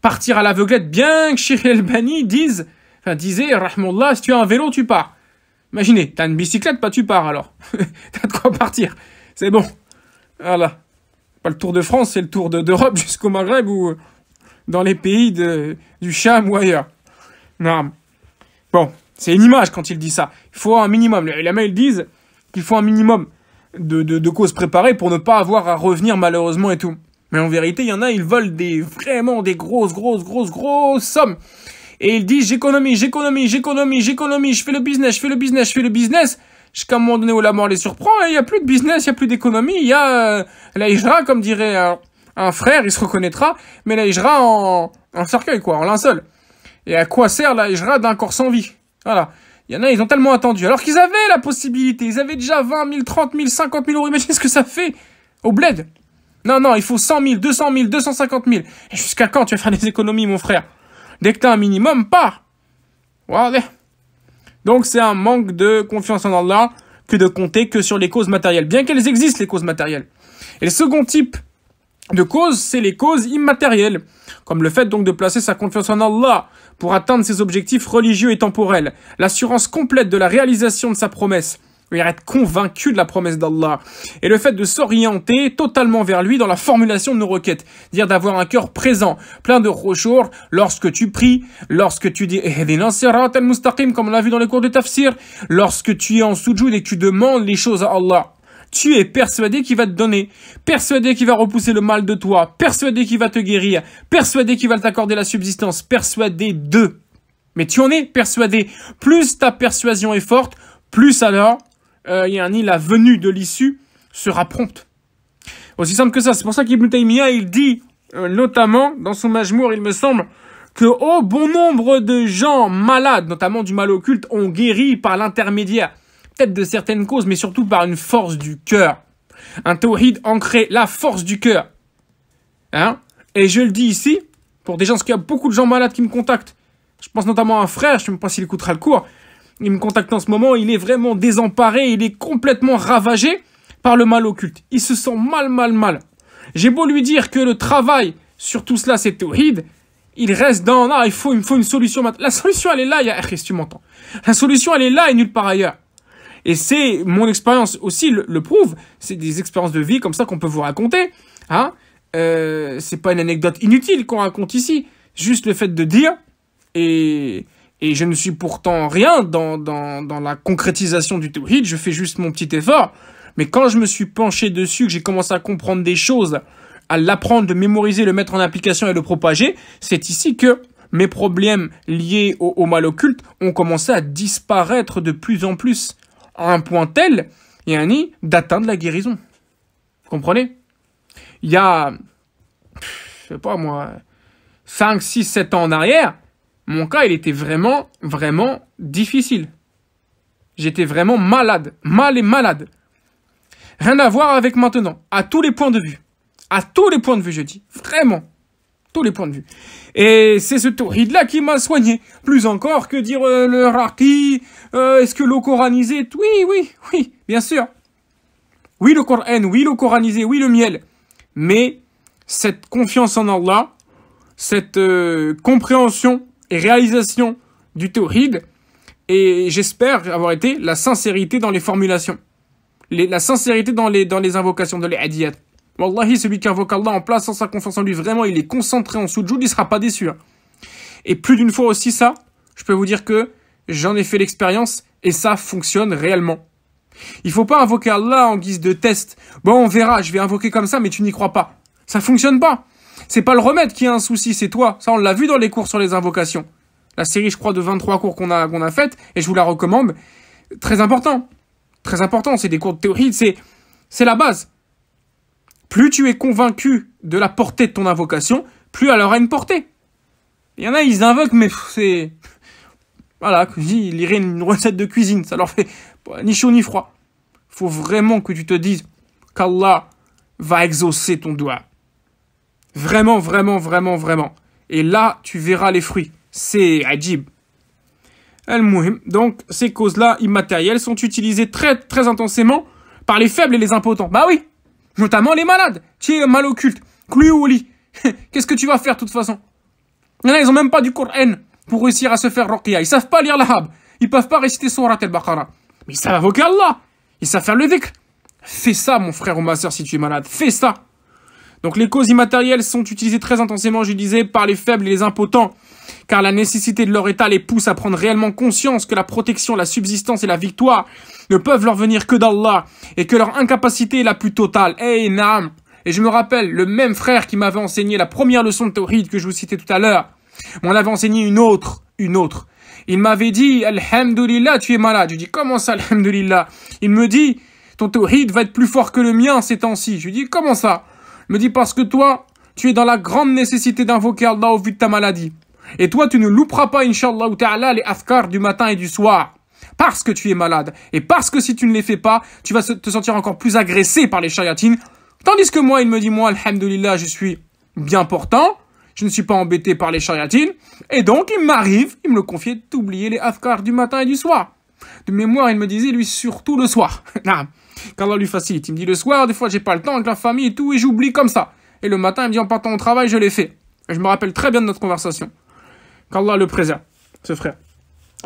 partir à l'aveuglette, bien que Sheikh Bani dise, enfin, disait, Rahmallah, si tu as un vélo, tu pars. Imaginez, t'as une bicyclette, pas tu pars alors. t'as de quoi partir. C'est bon. Voilà le Tour de France, c'est le Tour d'Europe jusqu'au Maghreb ou euh, dans les pays du Cham ou ailleurs. Non. Bon, c'est une image quand il dit ça. Il faut un minimum. Les ils disent qu'il faut un minimum de, de, causes préparées pour ne pas avoir à revenir malheureusement et tout. Mais en vérité, il y en a, ils volent des, vraiment des grosses, grosses, grosses, grosses sommes. Et ils disent j'économise, j'économise, j'économise, j'économise, je fais le business, je fais le business, je fais le business jusqu'à un moment donné où la mort les surprend, hein. il n'y a plus de business, il n'y a plus d'économie, il y a euh, la comme dirait un, frère, il se reconnaîtra, mais la en, cercueil, quoi, en linceul. Et à quoi sert la d'un corps sans vie Voilà. Il y en a, ils ont tellement attendu. Alors qu'ils avaient la possibilité, ils avaient déjà 20 000, 30 000, 50 000 euros, imaginez ce que ça fait au bled. Non, non, il faut 100 000, 200 000, 250 000. Et jusqu'à quand tu vas faire des économies, mon frère Dès que t'as un minimum, pars. Voilà. Donc c'est un manque de confiance en Allah que de compter que sur les causes matérielles, bien qu'elles existent les causes matérielles. Et le second type de cause, c'est les causes immatérielles, comme le fait donc de placer sa confiance en Allah pour atteindre ses objectifs religieux et temporels, l'assurance complète de la réalisation de sa promesse, être convaincu de la promesse d'Allah, et le fait de s'orienter totalement vers lui dans la formulation de nos requêtes, dire d'avoir un cœur présent, plein de rochour lorsque tu pries, lorsque tu dis al-mustaqim comme on l'a vu dans les cours de tafsir, lorsque tu es en soujoud et que tu demandes les choses à Allah. Tu es persuadé qu'il va te donner, persuadé qu'il va repousser le mal de toi, persuadé qu'il va te guérir, persuadé qu'il va t'accorder la subsistance, persuadé de. Mais tu en es persuadé. Plus ta persuasion est forte, plus alors euh, yani, la venue de l'issue sera prompte. Aussi simple que ça. C'est pour ça qu'Ibn Taymiyyah, il dit, euh, notamment, dans son Majmour, il me semble, que oh, bon nombre de gens malades, notamment du mal occulte, ont guéri par l'intermédiaire, peut-être de certaines causes, mais surtout par une force du cœur. Un tawhid ancré, la force du cœur. Hein Et je le dis ici, pour des gens, parce qu'il y a beaucoup de gens malades qui me contactent. Je pense notamment à un frère, je ne sais pas s'il écoutera le cours, il me contacte en ce moment, il est vraiment désemparé, il est complètement ravagé par le mal occulte. Il se sent mal, mal, mal. J'ai beau lui dire que le travail sur tout cela, c'est tawhid, il reste dans, ah, il faut, il faut une solution maintenant. La solution, elle est là, il que tu m'entends. La solution, elle est là et nulle part ailleurs. Et c'est, mon expérience aussi le, prouve, c'est des expériences de vie comme ça qu'on peut vous raconter, hein. Euh, c'est pas une anecdote inutile qu'on raconte ici. Juste le fait de dire, et et je ne suis pourtant rien dans, dans, dans la concrétisation du tawhid, je fais juste mon petit effort. Mais quand je me suis penché dessus, que j'ai commencé à comprendre des choses, à l'apprendre, de mémoriser, le mettre en application et le propager, c'est ici que mes problèmes liés au, mal occulte ont commencé à disparaître de plus en plus, à un point tel, nid d'atteindre la guérison. Vous comprenez Il y a, je sais pas moi, 5, 6, 7 ans en arrière, mon cas, il était vraiment, vraiment difficile. J'étais vraiment malade, mal et malade. Rien à voir avec maintenant, à tous les points de vue. À tous les points de vue, je dis. Vraiment. Tous les points de vue. Et c'est ce tawhid-là qui m'a soigné. Plus encore que dire euh, le raki, euh, est-ce que l'eau coranisée Oui, oui, oui, bien sûr. Oui, le Coran, oui, le coranisé, oui, le miel. Mais cette confiance en Allah, cette euh, compréhension et réalisation du théoride et j'espère avoir été la sincérité dans les formulations, la sincérité dans les, dans les invocations, de les hadiyat. Wallahi, celui qui invoque Allah en place, sans sa confiance en lui, vraiment, il est concentré en sujoud, il ne sera pas déçu. Hein. Et plus d'une fois aussi ça, je peux vous dire que j'en ai fait l'expérience et ça fonctionne réellement. Il faut pas invoquer Allah en guise de test. Bon, on verra, je vais invoquer comme ça, mais tu n'y crois pas. Ça ne fonctionne pas. C'est pas le remède qui a un souci, c'est toi. Ça, on l'a vu dans les cours sur les invocations. La série, je crois, de 23 cours qu'on a, qu'on a et je vous la recommande. Très important. Très important, c'est des cours de théorie, c'est, c'est la base. Plus tu es convaincu de la portée de ton invocation, plus elle aura une portée. Il y en a, ils invoquent, mais c'est... Voilà, ils liraient une recette de cuisine, ça leur fait ni chaud ni froid. Faut vraiment que tu te dises qu'Allah va exaucer ton doigt. Vraiment, vraiment, vraiment, vraiment. Et là, tu verras les fruits. C'est ajib. Donc, ces causes-là immatérielles sont utilisées très, très intensément par les faibles et les impotents. Bah oui, notamment les malades, Tu es mal occulte, au lit. Qu'est-ce que tu vas faire de toute façon ils n'ont même pas du Coran pour réussir à se faire roqya. Ils savent pas lire l'ahab. Ils peuvent pas réciter sourate al baqara Mais ils savent invoquer Allah. Ils savent faire le dhikr. Fais ça, mon frère ou ma soeur, si tu es malade. Fais ça. Donc les causes immatérielles sont utilisées très intensément, je disais, par les faibles et les impotents, car la nécessité de leur état les pousse à prendre réellement conscience que la protection, la subsistance et la victoire ne peuvent leur venir que d'Allah, et que leur incapacité est la plus totale. Eh, naam. Et je me rappelle, le même frère qui m'avait enseigné la première leçon de Tawhid que je vous citais tout à l'heure, m'en avait enseigné une autre, une autre. Il m'avait dit, Alhamdulillah, tu es malade. Je dis, comment ça, Alhamdulillah? Il me dit, ton Tawhid va être plus fort que le mien ces temps-ci. Je lui dis, comment ça? me dit parce que toi, tu es dans la grande nécessité d'invoquer Allah au vu de ta maladie. Et toi, tu ne louperas pas, Inch'Allah ta'ala, les afkars du matin et du soir. Parce que tu es malade. Et parce que si tu ne les fais pas, tu vas te sentir encore plus agressé par les chariatines. » Tandis que moi, il me dit, moi, alhamdulillah, je suis bien portant. Je ne suis pas embêté par les chariatines. » Et donc, il m'arrive, il me le confiait, d'oublier les afkars du matin et du soir. De mémoire, il me disait, lui, surtout le soir. qu'Allah lui facilite. Il me dit le soir, des fois j'ai pas le temps avec la famille et tout, et j'oublie comme ça. Et le matin, il me dit en partant au travail, je l'ai fait. Et je me rappelle très bien de notre conversation. Qu'Allah le préserve, ce frère.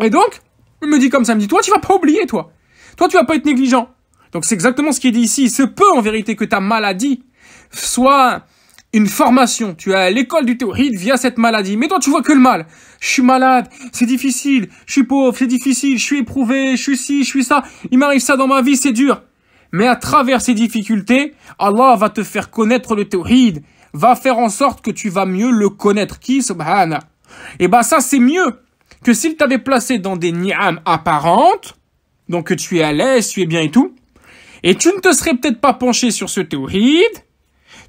Et donc, il me dit comme ça, il me dit, toi tu vas pas oublier, toi. Toi tu vas pas être négligent. Donc c'est exactement ce qui est dit ici. Il se peut en vérité que ta maladie soit une formation. Tu as à l'école du théorie via cette maladie. Mais toi, tu vois que le mal. Je suis malade, c'est difficile. Je suis pauvre, c'est difficile. Je suis éprouvé, je suis ci, je suis ça. Il m'arrive ça dans ma vie, c'est dur. Mais à travers ces difficultés, Allah va te faire connaître le théoride, va faire en sorte que tu vas mieux le connaître. Qui, subhana Et bah eh ben, ça, c'est mieux que s'il t'avait placé dans des ni'am apparentes, donc que tu es à l'aise, tu es bien et tout, et tu ne te serais peut-être pas penché sur ce théoride,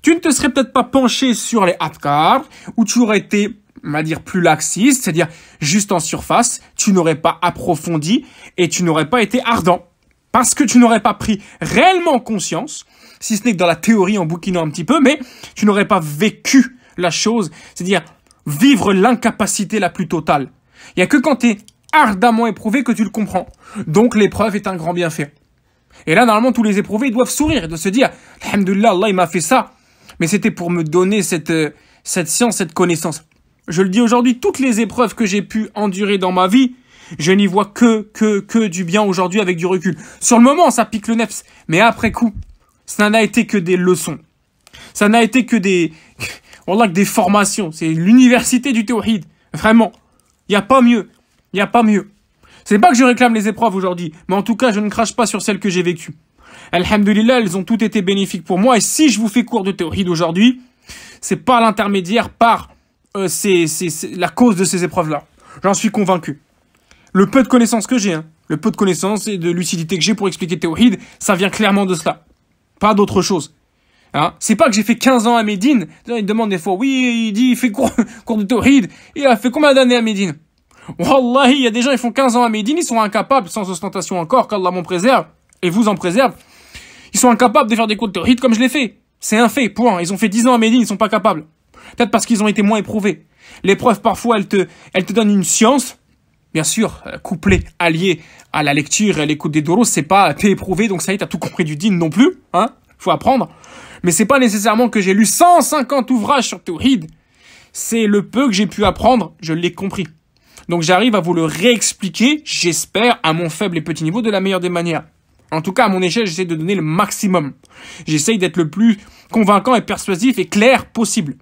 tu ne te serais peut-être pas penché sur les adkar, où tu aurais été, on va dire, plus laxiste, c'est-à-dire juste en surface, tu n'aurais pas approfondi et tu n'aurais pas été ardent. Parce que tu n'aurais pas pris réellement conscience, si ce n'est que dans la théorie en bouquinant un petit peu, mais tu n'aurais pas vécu la chose, c'est-à-dire vivre l'incapacité la plus totale. Il n'y a que quand tu es ardemment éprouvé que tu le comprends. Donc l'épreuve est un grand bienfait. Et là, normalement, tous les éprouvés doivent sourire, et doivent se dire « Alhamdulillah, Allah, il m'a fait ça ». Mais c'était pour me donner cette, euh, cette science, cette connaissance. Je le dis aujourd'hui, toutes les épreuves que j'ai pu endurer dans ma vie, je n'y vois que, que, que du bien aujourd'hui avec du recul. Sur le moment, ça pique le nefs, mais après coup, ça n'a été que des leçons. Ça n'a été que des, des formations. C'est l'université du théoride. Vraiment. Il n'y a pas mieux. Il n'y a pas mieux. C'est pas que je réclame les épreuves aujourd'hui, mais en tout cas, je ne crache pas sur celles que j'ai vécues. Alhamdulillah, elles ont toutes été bénéfiques pour moi. Et si je vous fais cours de théorie d'aujourd'hui, c'est pas l'intermédiaire, par euh, la cause de ces épreuves-là. J'en suis convaincu le peu de connaissances que j'ai, hein. le peu de connaissances et de lucidité que j'ai pour expliquer Tawhid, ça vient clairement de cela. Pas d'autre chose. Hein. c'est pas que j'ai fait 15 ans à Médine. Il demande des fois, oui, il dit, il fait cours, cours de Tawhid. Il a fait combien d'années à Médine Wallahi, il y a des gens, ils font 15 ans à Médine, ils sont incapables, sans ostentation encore, qu'Allah m'en préserve, et vous en préserve. Ils sont incapables de faire des cours de Tawhid comme je l'ai fait. C'est un fait, point. Ils ont fait 10 ans à Médine, ils sont pas capables. Peut-être parce qu'ils ont été moins éprouvés. L'épreuve, parfois, elle te, elle te donne une science, bien sûr, euh, couplé, allié à la lecture et à l'écoute des doros, c'est pas t'es éprouvé, donc ça y est, t'as tout compris du din non plus, hein, faut apprendre. Mais c'est pas nécessairement que j'ai lu 150 ouvrages sur Tawhid. C'est le peu que j'ai pu apprendre, je l'ai compris. Donc j'arrive à vous le réexpliquer, j'espère, à mon faible et petit niveau, de la meilleure des manières. En tout cas, à mon échelle, j'essaie de donner le maximum. J'essaie d'être le plus convaincant et persuasif et clair possible.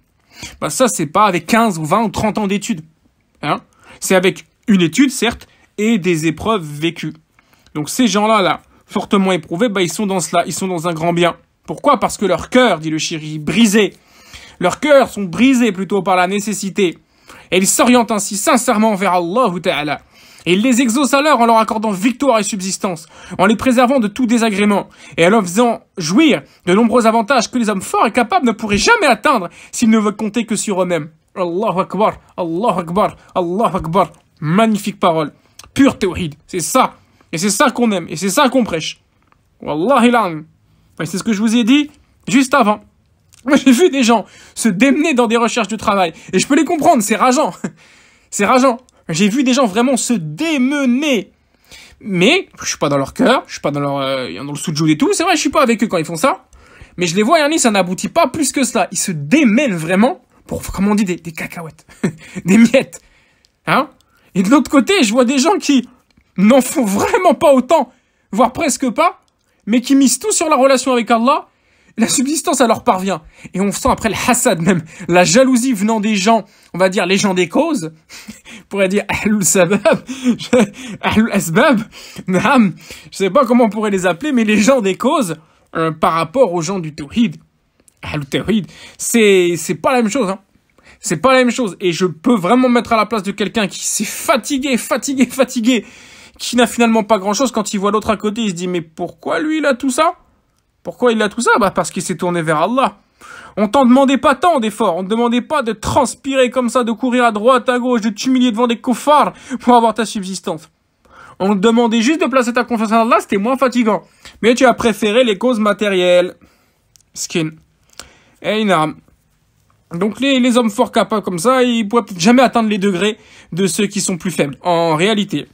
Bah ça, c'est pas avec 15 ou 20 ou 30 ans d'études. Hein c'est avec une étude, certes, et des épreuves vécues. Donc ces gens-là, là, fortement éprouvés, bah, ils sont dans cela, ils sont dans un grand bien. Pourquoi Parce que leur cœur, dit le chéri, brisé. Leurs cœurs sont brisés plutôt par la nécessité. Et ils s'orientent ainsi sincèrement vers Allah Ta'ala. Et il les exauce alors en leur accordant victoire et subsistance, en les préservant de tout désagrément, et en leur faisant jouir de nombreux avantages que les hommes forts et capables ne pourraient jamais atteindre s'ils ne veulent compter que sur eux-mêmes. Allahu Akbar, Allahu Akbar, Allahu Akbar magnifique parole, pure théorie, c'est ça. Et c'est ça qu'on aime, et c'est ça qu'on prêche. Wallahi l'an. c'est ce que je vous ai dit juste avant. j'ai vu des gens se démener dans des recherches de travail. Et je peux les comprendre, c'est rageant. C'est rageant. J'ai vu des gens vraiment se démener. Mais, je suis pas dans leur cœur, je suis pas dans leur, euh, dans le soujou et tout. C'est vrai, je suis pas avec eux quand ils font ça. Mais je les vois, Yannis, ça n'aboutit pas plus que ça, Ils se démènent vraiment pour, comment on dit, des cacahuètes. des miettes. Hein? Et de l'autre côté, je vois des gens qui n'en font vraiment pas autant, voire presque pas, mais qui misent tout sur la relation avec Allah, la subsistance, leur parvient. Et on sent après le hasad même, la jalousie venant des gens, on va dire les gens des causes, on pourrait dire ahlul sabab, ahlul asbab, naam, je sais pas comment on pourrait les appeler, mais les gens des causes euh, par rapport aux gens du tawhid. Ahlul tawhid, c'est pas la même chose. Hein. C'est pas la même chose. Et je peux vraiment mettre à la place de quelqu'un qui s'est fatigué, fatigué, fatigué, qui n'a finalement pas grand chose. Quand il voit l'autre à côté, il se dit, mais pourquoi lui, il a tout ça? Pourquoi il a tout ça? Bah, parce qu'il s'est tourné vers Allah. On t'en demandait pas tant d'efforts, on te demandait pas de transpirer comme ça, de courir à droite, à gauche, de t'humilier devant des coffards pour avoir ta subsistance. On te demandait juste de placer ta confiance en Allah, c'était moins fatigant. Mais tu as préféré les causes matérielles. Skin. Eh, arme donc les, les hommes forts capables comme ça, ils pourraient jamais atteindre les degrés de ceux qui sont plus faibles, en réalité.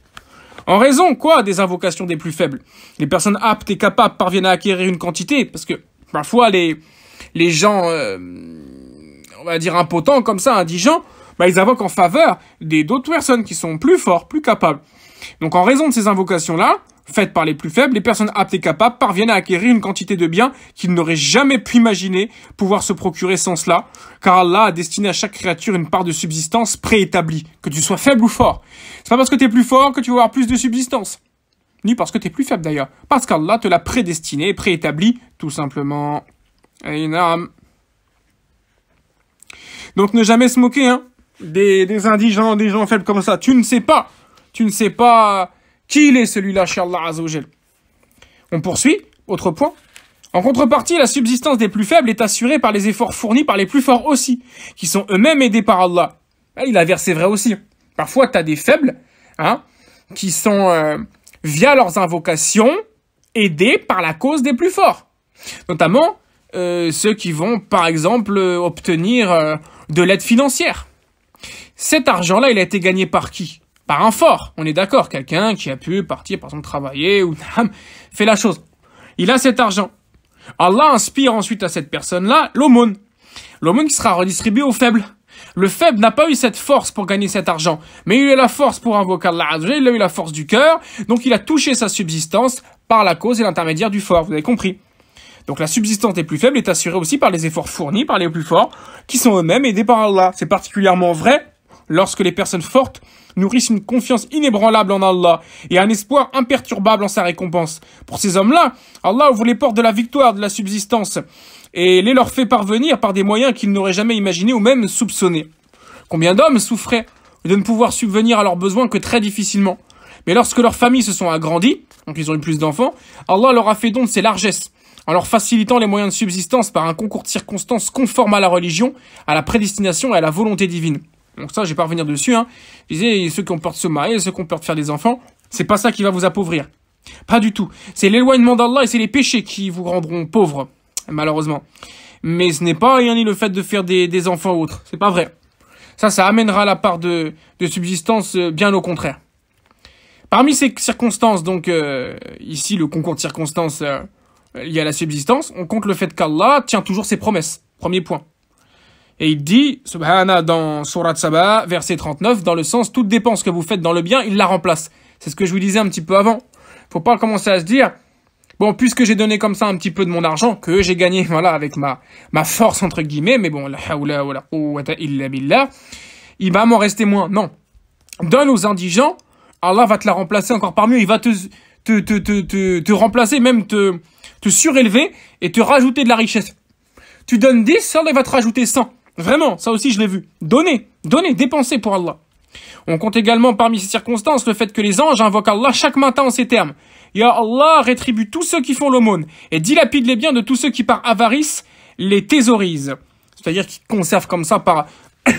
En raison, quoi, des invocations des plus faibles. Les personnes aptes et capables parviennent à acquérir une quantité, parce que parfois les, les gens, euh, on va dire impotents comme ça, indigents, bah, ils invoquent en faveur des d'autres personnes qui sont plus forts, plus capables. Donc en raison de ces invocations-là, faites par les plus faibles, les personnes aptes et capables parviennent à acquérir une quantité de biens qu'ils n'auraient jamais pu imaginer pouvoir se procurer sans cela, car Allah a destiné à chaque créature une part de subsistance préétablie, que tu sois faible ou fort. C'est pas parce que t'es plus fort que tu vas avoir plus de subsistance. Ni parce que t'es plus faible d'ailleurs, parce qu'Allah te l'a prédestiné et préétabli, tout simplement. Donc ne jamais se moquer hein, des, des indigents, des gens faibles comme ça. Tu ne sais pas, tu ne sais pas qui il est celui-là chez Allah On poursuit, autre point. En contrepartie, la subsistance des plus faibles est assurée par les efforts fournis par les plus forts aussi, qui sont eux-mêmes aidés par Allah. Ah, il a versé vrai aussi. Parfois, tu as des faibles, hein, qui sont, euh, via leurs invocations, aidés par la cause des plus forts. Notamment, euh, ceux qui vont, par exemple, euh, obtenir de l'aide financière. Cet argent-là, il a été gagné par qui par un fort, on est d'accord, quelqu'un qui a pu partir, par exemple, travailler ou fait la chose. Il a cet argent. Allah inspire ensuite à cette personne-là l'aumône. L'aumône qui sera redistribué aux faibles. Le faible n'a pas eu cette force pour gagner cet argent, mais il a eu la force pour invoquer Allah il a eu la force du cœur, donc il a touché sa subsistance par la cause et l'intermédiaire du fort, vous avez compris. Donc la subsistance des plus faibles est assurée aussi par les efforts fournis par les plus forts, qui sont eux-mêmes aidés par Allah. C'est particulièrement vrai lorsque les personnes fortes nourrissent une confiance inébranlable en Allah et un espoir imperturbable en sa récompense. Pour ces hommes-là, Allah ouvre les portes de la victoire, de la subsistance, et les leur fait parvenir par des moyens qu'ils n'auraient jamais imaginés ou même soupçonnés. Combien d'hommes souffraient de ne pouvoir subvenir à leurs besoins que très difficilement mais lorsque leurs familles se sont agrandies, donc ils ont eu plus d'enfants, Allah leur a fait don de ses largesses, en leur facilitant les moyens de subsistance par un concours de circonstances conforme à la religion, à la prédestination et à la volonté divine. Donc ça, je vais pas revenir dessus. Hein. Je disais, ceux qui ont peur de se marier, ceux qui ont peur de faire des enfants, c'est pas ça qui va vous appauvrir. Pas du tout. C'est l'éloignement d'Allah et c'est les péchés qui vous rendront pauvres, malheureusement. Mais ce n'est pas rien ni le fait de faire des, enfants ou autre. C'est pas vrai. Ça, ça amènera la part de, subsistance, euh, bien au contraire. Parmi ces circonstances, donc euh, ici le concours de circonstances euh, il lié à la subsistance, on compte le fait qu'Allah tient toujours ses promesses. Premier point. Et il dit, subhana, dans Surat Saba, verset 39, dans le sens, toute dépense que vous faites dans le bien, il la remplace. C'est ce que je vous disais un petit peu avant. Faut pas commencer à se dire, bon, puisque j'ai donné comme ça un petit peu de mon argent, que j'ai gagné, voilà, avec ma, ma force, entre guillemets, mais bon, la hawla wa la illa billah, il va m'en rester moins. Non. Donne aux indigents, Allah va te la remplacer encore par mieux, il va te, te, te, te, te, remplacer, même te, te surélever et te rajouter de la richesse. Tu donnes 10, Allah va te rajouter 100. Vraiment, ça aussi je l'ai vu. Donner, donner, dépenser pour Allah. On compte également parmi ces circonstances le fait que les anges invoquent Allah chaque matin en ces termes. Ya Allah rétribue tous ceux qui font l'aumône et dilapide les biens de tous ceux qui par avarice les thésaurisent. C'est-à-dire qu'ils conservent comme ça par,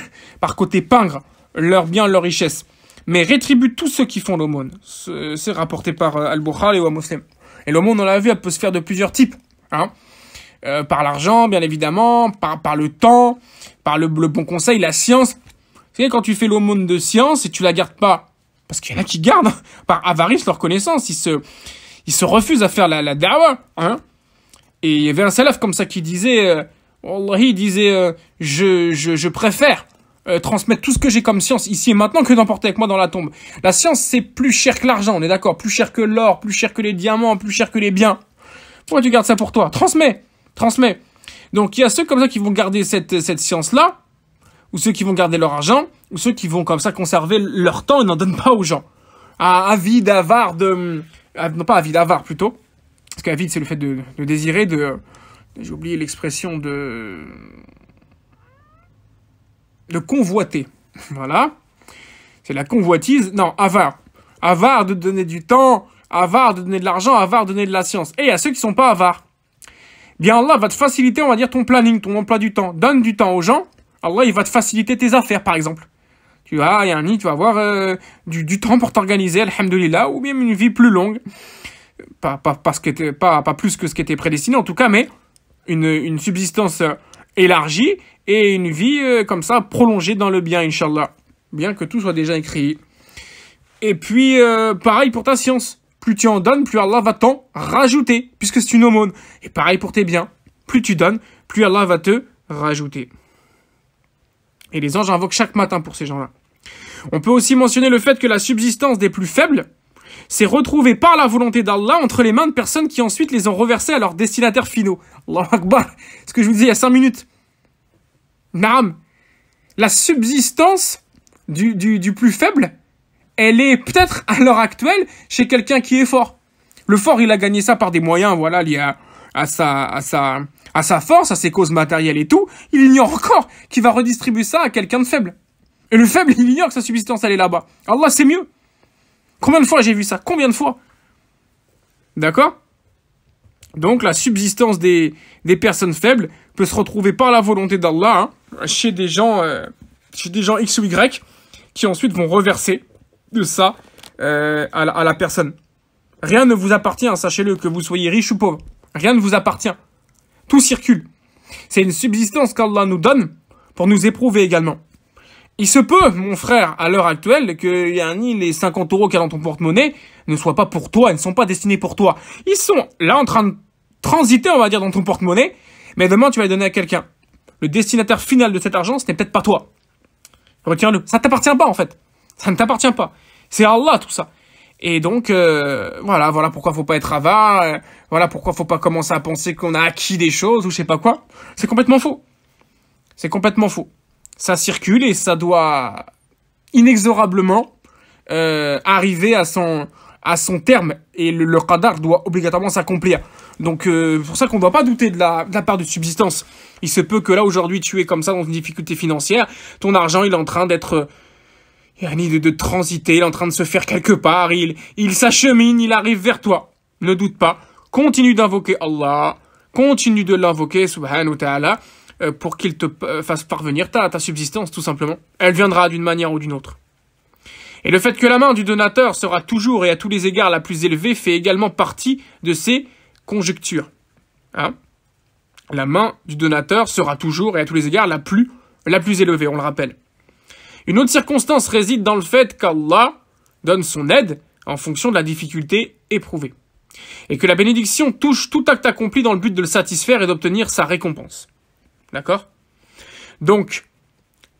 par côté pingre leurs biens, leurs richesses. Mais rétribue tous ceux qui font l'aumône. C'est rapporté par euh, Al-Bukhari ou Muslim. Et l'aumône, on l'a vu, elle peut se faire de plusieurs types. Hein euh, par l'argent, bien évidemment, par, par le temps, par le, bon conseil, la science. Vous savez, quand tu fais l'aumône de science et tu la gardes pas, parce qu'il y en a qui gardent par avarice leur connaissance, ils se, ils se refusent à faire la, la dawa, hein. Et il y avait un salaf comme ça qui disait, euh, il disait, euh, je, préfère transmettre tout ce que j'ai comme science ici et maintenant que d'emporter avec moi dans la tombe. La science, c'est plus cher que l'argent, on est d'accord Plus cher que l'or, plus cher que les diamants, plus cher que les biens. Pourquoi tu gardes ça pour toi Transmets transmet. Donc il y a ceux comme ça qui vont garder cette, science-là, ou ceux qui vont garder leur argent, ou ceux qui vont comme ça conserver leur temps et n'en donnent pas aux gens. À avide, avare de... Euh, non pas avide, avare plutôt. Parce qu'avide c'est le fait de, désirer, de... Euh, j'ai oublié l'expression de... De convoiter. voilà. C'est la convoitise. Non, avare. Avare de donner du temps, avare de donner de l'argent, avare de donner de la science. Et il y a ceux qui sont pas avares bien Allah va te faciliter, on va dire, ton planning, ton emploi du temps. Donne du temps aux gens, Allah il va te faciliter tes affaires, par exemple. Tu vas, il y a un nid, tu vas avoir euh, du, temps pour t'organiser, alhamdulillah, ou même une vie plus longue. Pas, parce pas, plus que ce qui était prédestiné, en tout cas, mais une, subsistance élargie et une vie euh, comme ça prolongée dans le bien, Inch'Allah. Bien que tout soit déjà écrit. Et puis, euh, pareil pour ta science plus tu en donnes, plus Allah va t'en rajouter, puisque c'est une aumône. Et pareil pour tes biens, plus tu donnes, plus Allah va te rajouter. Et les anges invoquent chaque matin pour ces gens-là. On peut aussi mentionner le fait que la subsistance des plus faibles s'est retrouvée par la volonté d'Allah entre les mains de personnes qui ensuite les ont reversées à leurs destinataires finaux. Allah Akbar, ce que je vous disais il y a 5 minutes. Naam, la subsistance du plus faible elle est peut-être à l'heure actuelle chez quelqu'un qui est fort. Le fort, il a gagné ça par des moyens, voilà, liés à, sa, à sa, force, à ses causes matérielles et tout. Il ignore encore qu'il va redistribuer ça à quelqu'un de faible. Et le faible, il ignore que sa subsistance, elle est là-bas. Allah, c'est mieux. Combien de fois j'ai vu ça Combien de fois D'accord Donc, la subsistance des, personnes faibles peut se retrouver par la volonté d'Allah hein, chez des gens, euh, chez des gens X ou Y qui ensuite vont reverser de ça euh, à, la, personne. Rien ne vous appartient, hein, sachez-le, que vous soyez riche ou pauvre. Rien ne vous appartient. Tout circule. C'est une subsistance qu'Allah nous donne pour nous éprouver également. Il se peut, mon frère, à l'heure actuelle, que ni les 50 euros qu'il y a dans ton porte-monnaie ne soient pas pour toi, ils ne sont pas destinés pour toi. Ils sont là en train de transiter, on va dire, dans ton porte-monnaie, mais demain tu vas les donner à quelqu'un. Le destinataire final de cet argent, ce n'est peut-être pas toi. Retiens-le. Ça t'appartient pas, en fait. Ça ne t'appartient pas. C'est Allah tout ça. Et donc euh, voilà, voilà pourquoi faut pas être avare, euh, voilà pourquoi faut pas commencer à penser qu'on a acquis des choses ou je sais pas quoi. C'est complètement faux. C'est complètement faux. Ça circule et ça doit inexorablement euh, arriver à son à son terme et le, le qadar doit obligatoirement s'accomplir. Donc c'est pour ça qu'on ne doit pas douter de la, de la part de subsistance. Il se peut que là aujourd'hui tu es comme ça dans une difficulté financière, ton argent il est en train d'être a une de, de transiter, il est en train de se faire quelque part, il, il s'achemine, il arrive vers toi. Ne doute pas, continue d'invoquer Allah, continue de l'invoquer, subhanahu ta'ala, euh, pour qu'il te euh, fasse parvenir ta, ta subsistance, tout simplement. Elle viendra d'une manière ou d'une autre. Et le fait que la main du donateur sera toujours et à tous les égards la plus élevée fait également partie de ces conjectures. Hein la main du donateur sera toujours et à tous les égards la plus, la plus élevée, on le rappelle. Une autre circonstance réside dans le fait qu'Allah donne son aide en fonction de la difficulté éprouvée, et que la bénédiction touche tout acte accompli dans le but de le satisfaire et d'obtenir sa récompense. D'accord Donc,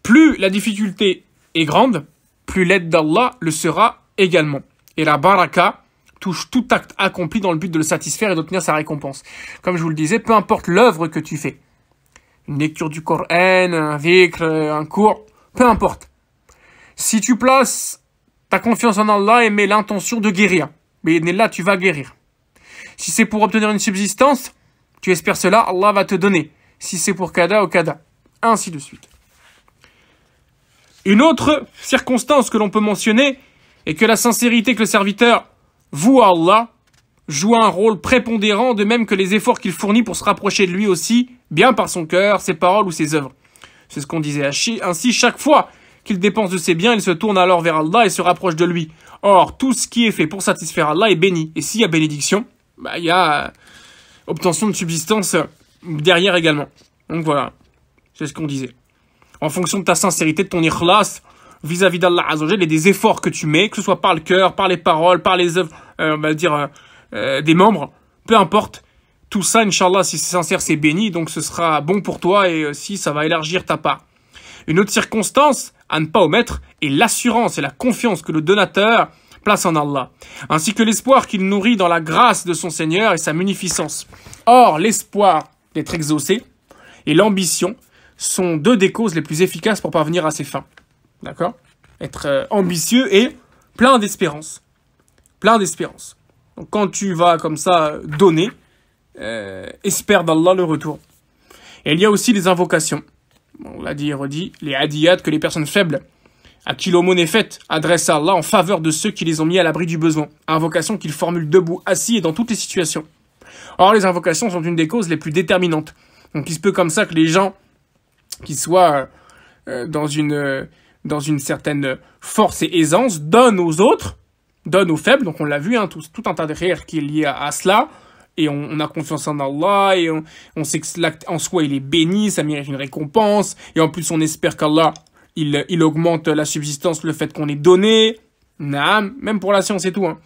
plus la difficulté est grande, plus l'aide d'Allah le sera également. Et la baraka touche tout acte accompli dans le but de le satisfaire et d'obtenir sa récompense. Comme je vous le disais, peu importe l'œuvre que tu fais, une lecture du Coran, un vikr, un cours, peu importe. Si tu places ta confiance en Allah et mets l'intention de guérir, mais là tu vas guérir. Si c'est pour obtenir une subsistance, tu espères cela, Allah va te donner. Si c'est pour kada au kada, ainsi de suite. Une autre circonstance que l'on peut mentionner est que la sincérité que le serviteur voue à Allah joue un rôle prépondérant, de même que les efforts qu'il fournit pour se rapprocher de lui aussi, bien par son cœur, ses paroles ou ses œuvres. C'est ce qu'on disait à ainsi chaque fois qu'il dépense de ses biens, il se tourne alors vers Allah et se rapproche de lui. Or, tout ce qui est fait pour satisfaire Allah est béni. Et s'il y a bénédiction, bah, il y a obtention de subsistance derrière également. Donc voilà, c'est ce qu'on disait. En fonction de ta sincérité, de ton ikhlas vis-à-vis d'Allah Azzawajal et des efforts que tu mets, que ce soit par le cœur, par les paroles, par les œuvres, euh, on va dire, euh, euh, des membres, peu importe, tout ça, Inch'Allah, si c'est sincère, c'est béni, donc ce sera bon pour toi et si ça va élargir ta part. Une autre circonstance à ne pas omettre est l'assurance et la confiance que le donateur place en Allah, ainsi que l'espoir qu'il nourrit dans la grâce de son Seigneur et sa munificence. Or, l'espoir d'être exaucé et l'ambition sont deux des causes les plus efficaces pour parvenir à ses fins. D'accord Être euh, ambitieux et plein d'espérance. Plein d'espérance. Donc quand tu vas comme ça euh, donner, euh, espère d'Allah le retour. Et il y a aussi les invocations on l'a dit et redit, les hadiyats que les personnes faibles, à qui l'aumône est faite, adressent à Allah en faveur de ceux qui les ont mis à l'abri du besoin, invocation qu'ils formulent debout, assis et dans toutes les situations. Or, les invocations sont une des causes les plus déterminantes. Donc il se peut comme ça que les gens qui soient euh, euh, euh, dans, une, certaine force et aisance donnent aux autres, donnent aux faibles, donc on l'a vu, hein, tout, tout, un tas de rires qui est lié à cela, et on, a confiance en Allah et on, sait que l'acte en soi il est béni, ça mérite une récompense et en plus on espère qu'Allah il, il augmente la subsistance, le fait qu'on est donné. Naam, même pour la science et tout. Hein.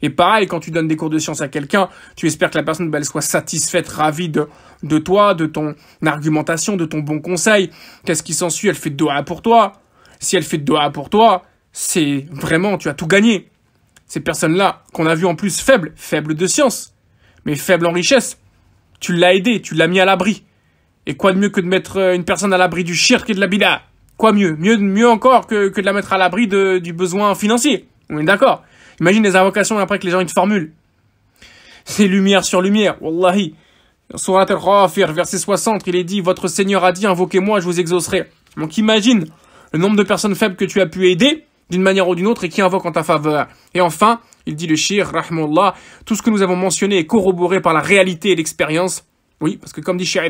Et pareil, quand tu donnes des cours de science à quelqu'un, tu espères que la personne bah, elle soit satisfaite, ravie de, de toi, de ton argumentation, de ton bon conseil. Qu'est-ce qui s'ensuit Elle fait de doha pour toi. Si elle fait doha pour toi, c'est vraiment, tu as tout gagné. Ces personnes-là, qu'on a vu en plus faibles, faibles de science, mais faible en richesse. Tu l'as aidé, tu l'as mis à l'abri. Et quoi de mieux que de mettre euh, une personne à l'abri du shirk et de la bida Quoi mieux Mieux mieux encore que, de la mettre à l'abri du besoin financier. On est d'accord. Imagine les invocations après que les gens ils te formulent. C'est lumière sur lumière, wallahi. Surat al-Rafir, verset 60, il est dit « Votre Seigneur a dit, invoquez-moi, je vous exaucerai. » Donc imagine le nombre de personnes faibles que tu as pu aider, d'une manière ou d'une autre, et qui invoquent en ta faveur. Et enfin, il dit le shir, rahmallah, tout ce que nous avons mentionné est corroboré par la réalité et l'expérience. Oui, parce que comme dit Shia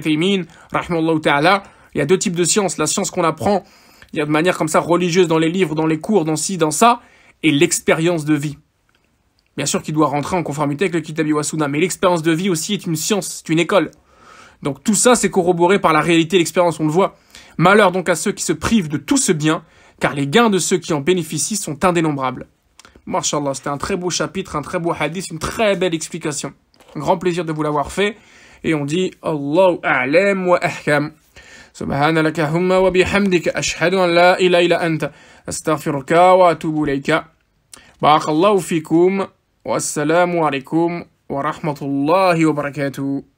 rahmallah ta'ala, il y a deux types de sciences. La science qu'on apprend, il y a de manière comme ça religieuse dans les livres, dans les cours, dans ci, dans ça, et l'expérience de vie. Bien sûr qu'il doit rentrer en conformité avec le Kitabi wa mais l'expérience de vie aussi est une science, c'est une école. Donc tout ça, c'est corroboré par la réalité et l'expérience, on le voit. Malheur donc à ceux qui se privent de tout ce bien, car les gains de ceux qui en bénéficient sont indénombrables. Mashallah, c'était un très beau chapitre, un très beau hadith, une très belle explication. Un grand plaisir de vous l'avoir fait. Et on dit Allahu a'lam wa ahkam. سبحانك اللهم وبحمدك أشهد أن لا إله إلا أنت أستغفرك وأتوب إليك بارك الله فيكم والسلام عليكم ورحمة الله وبركاته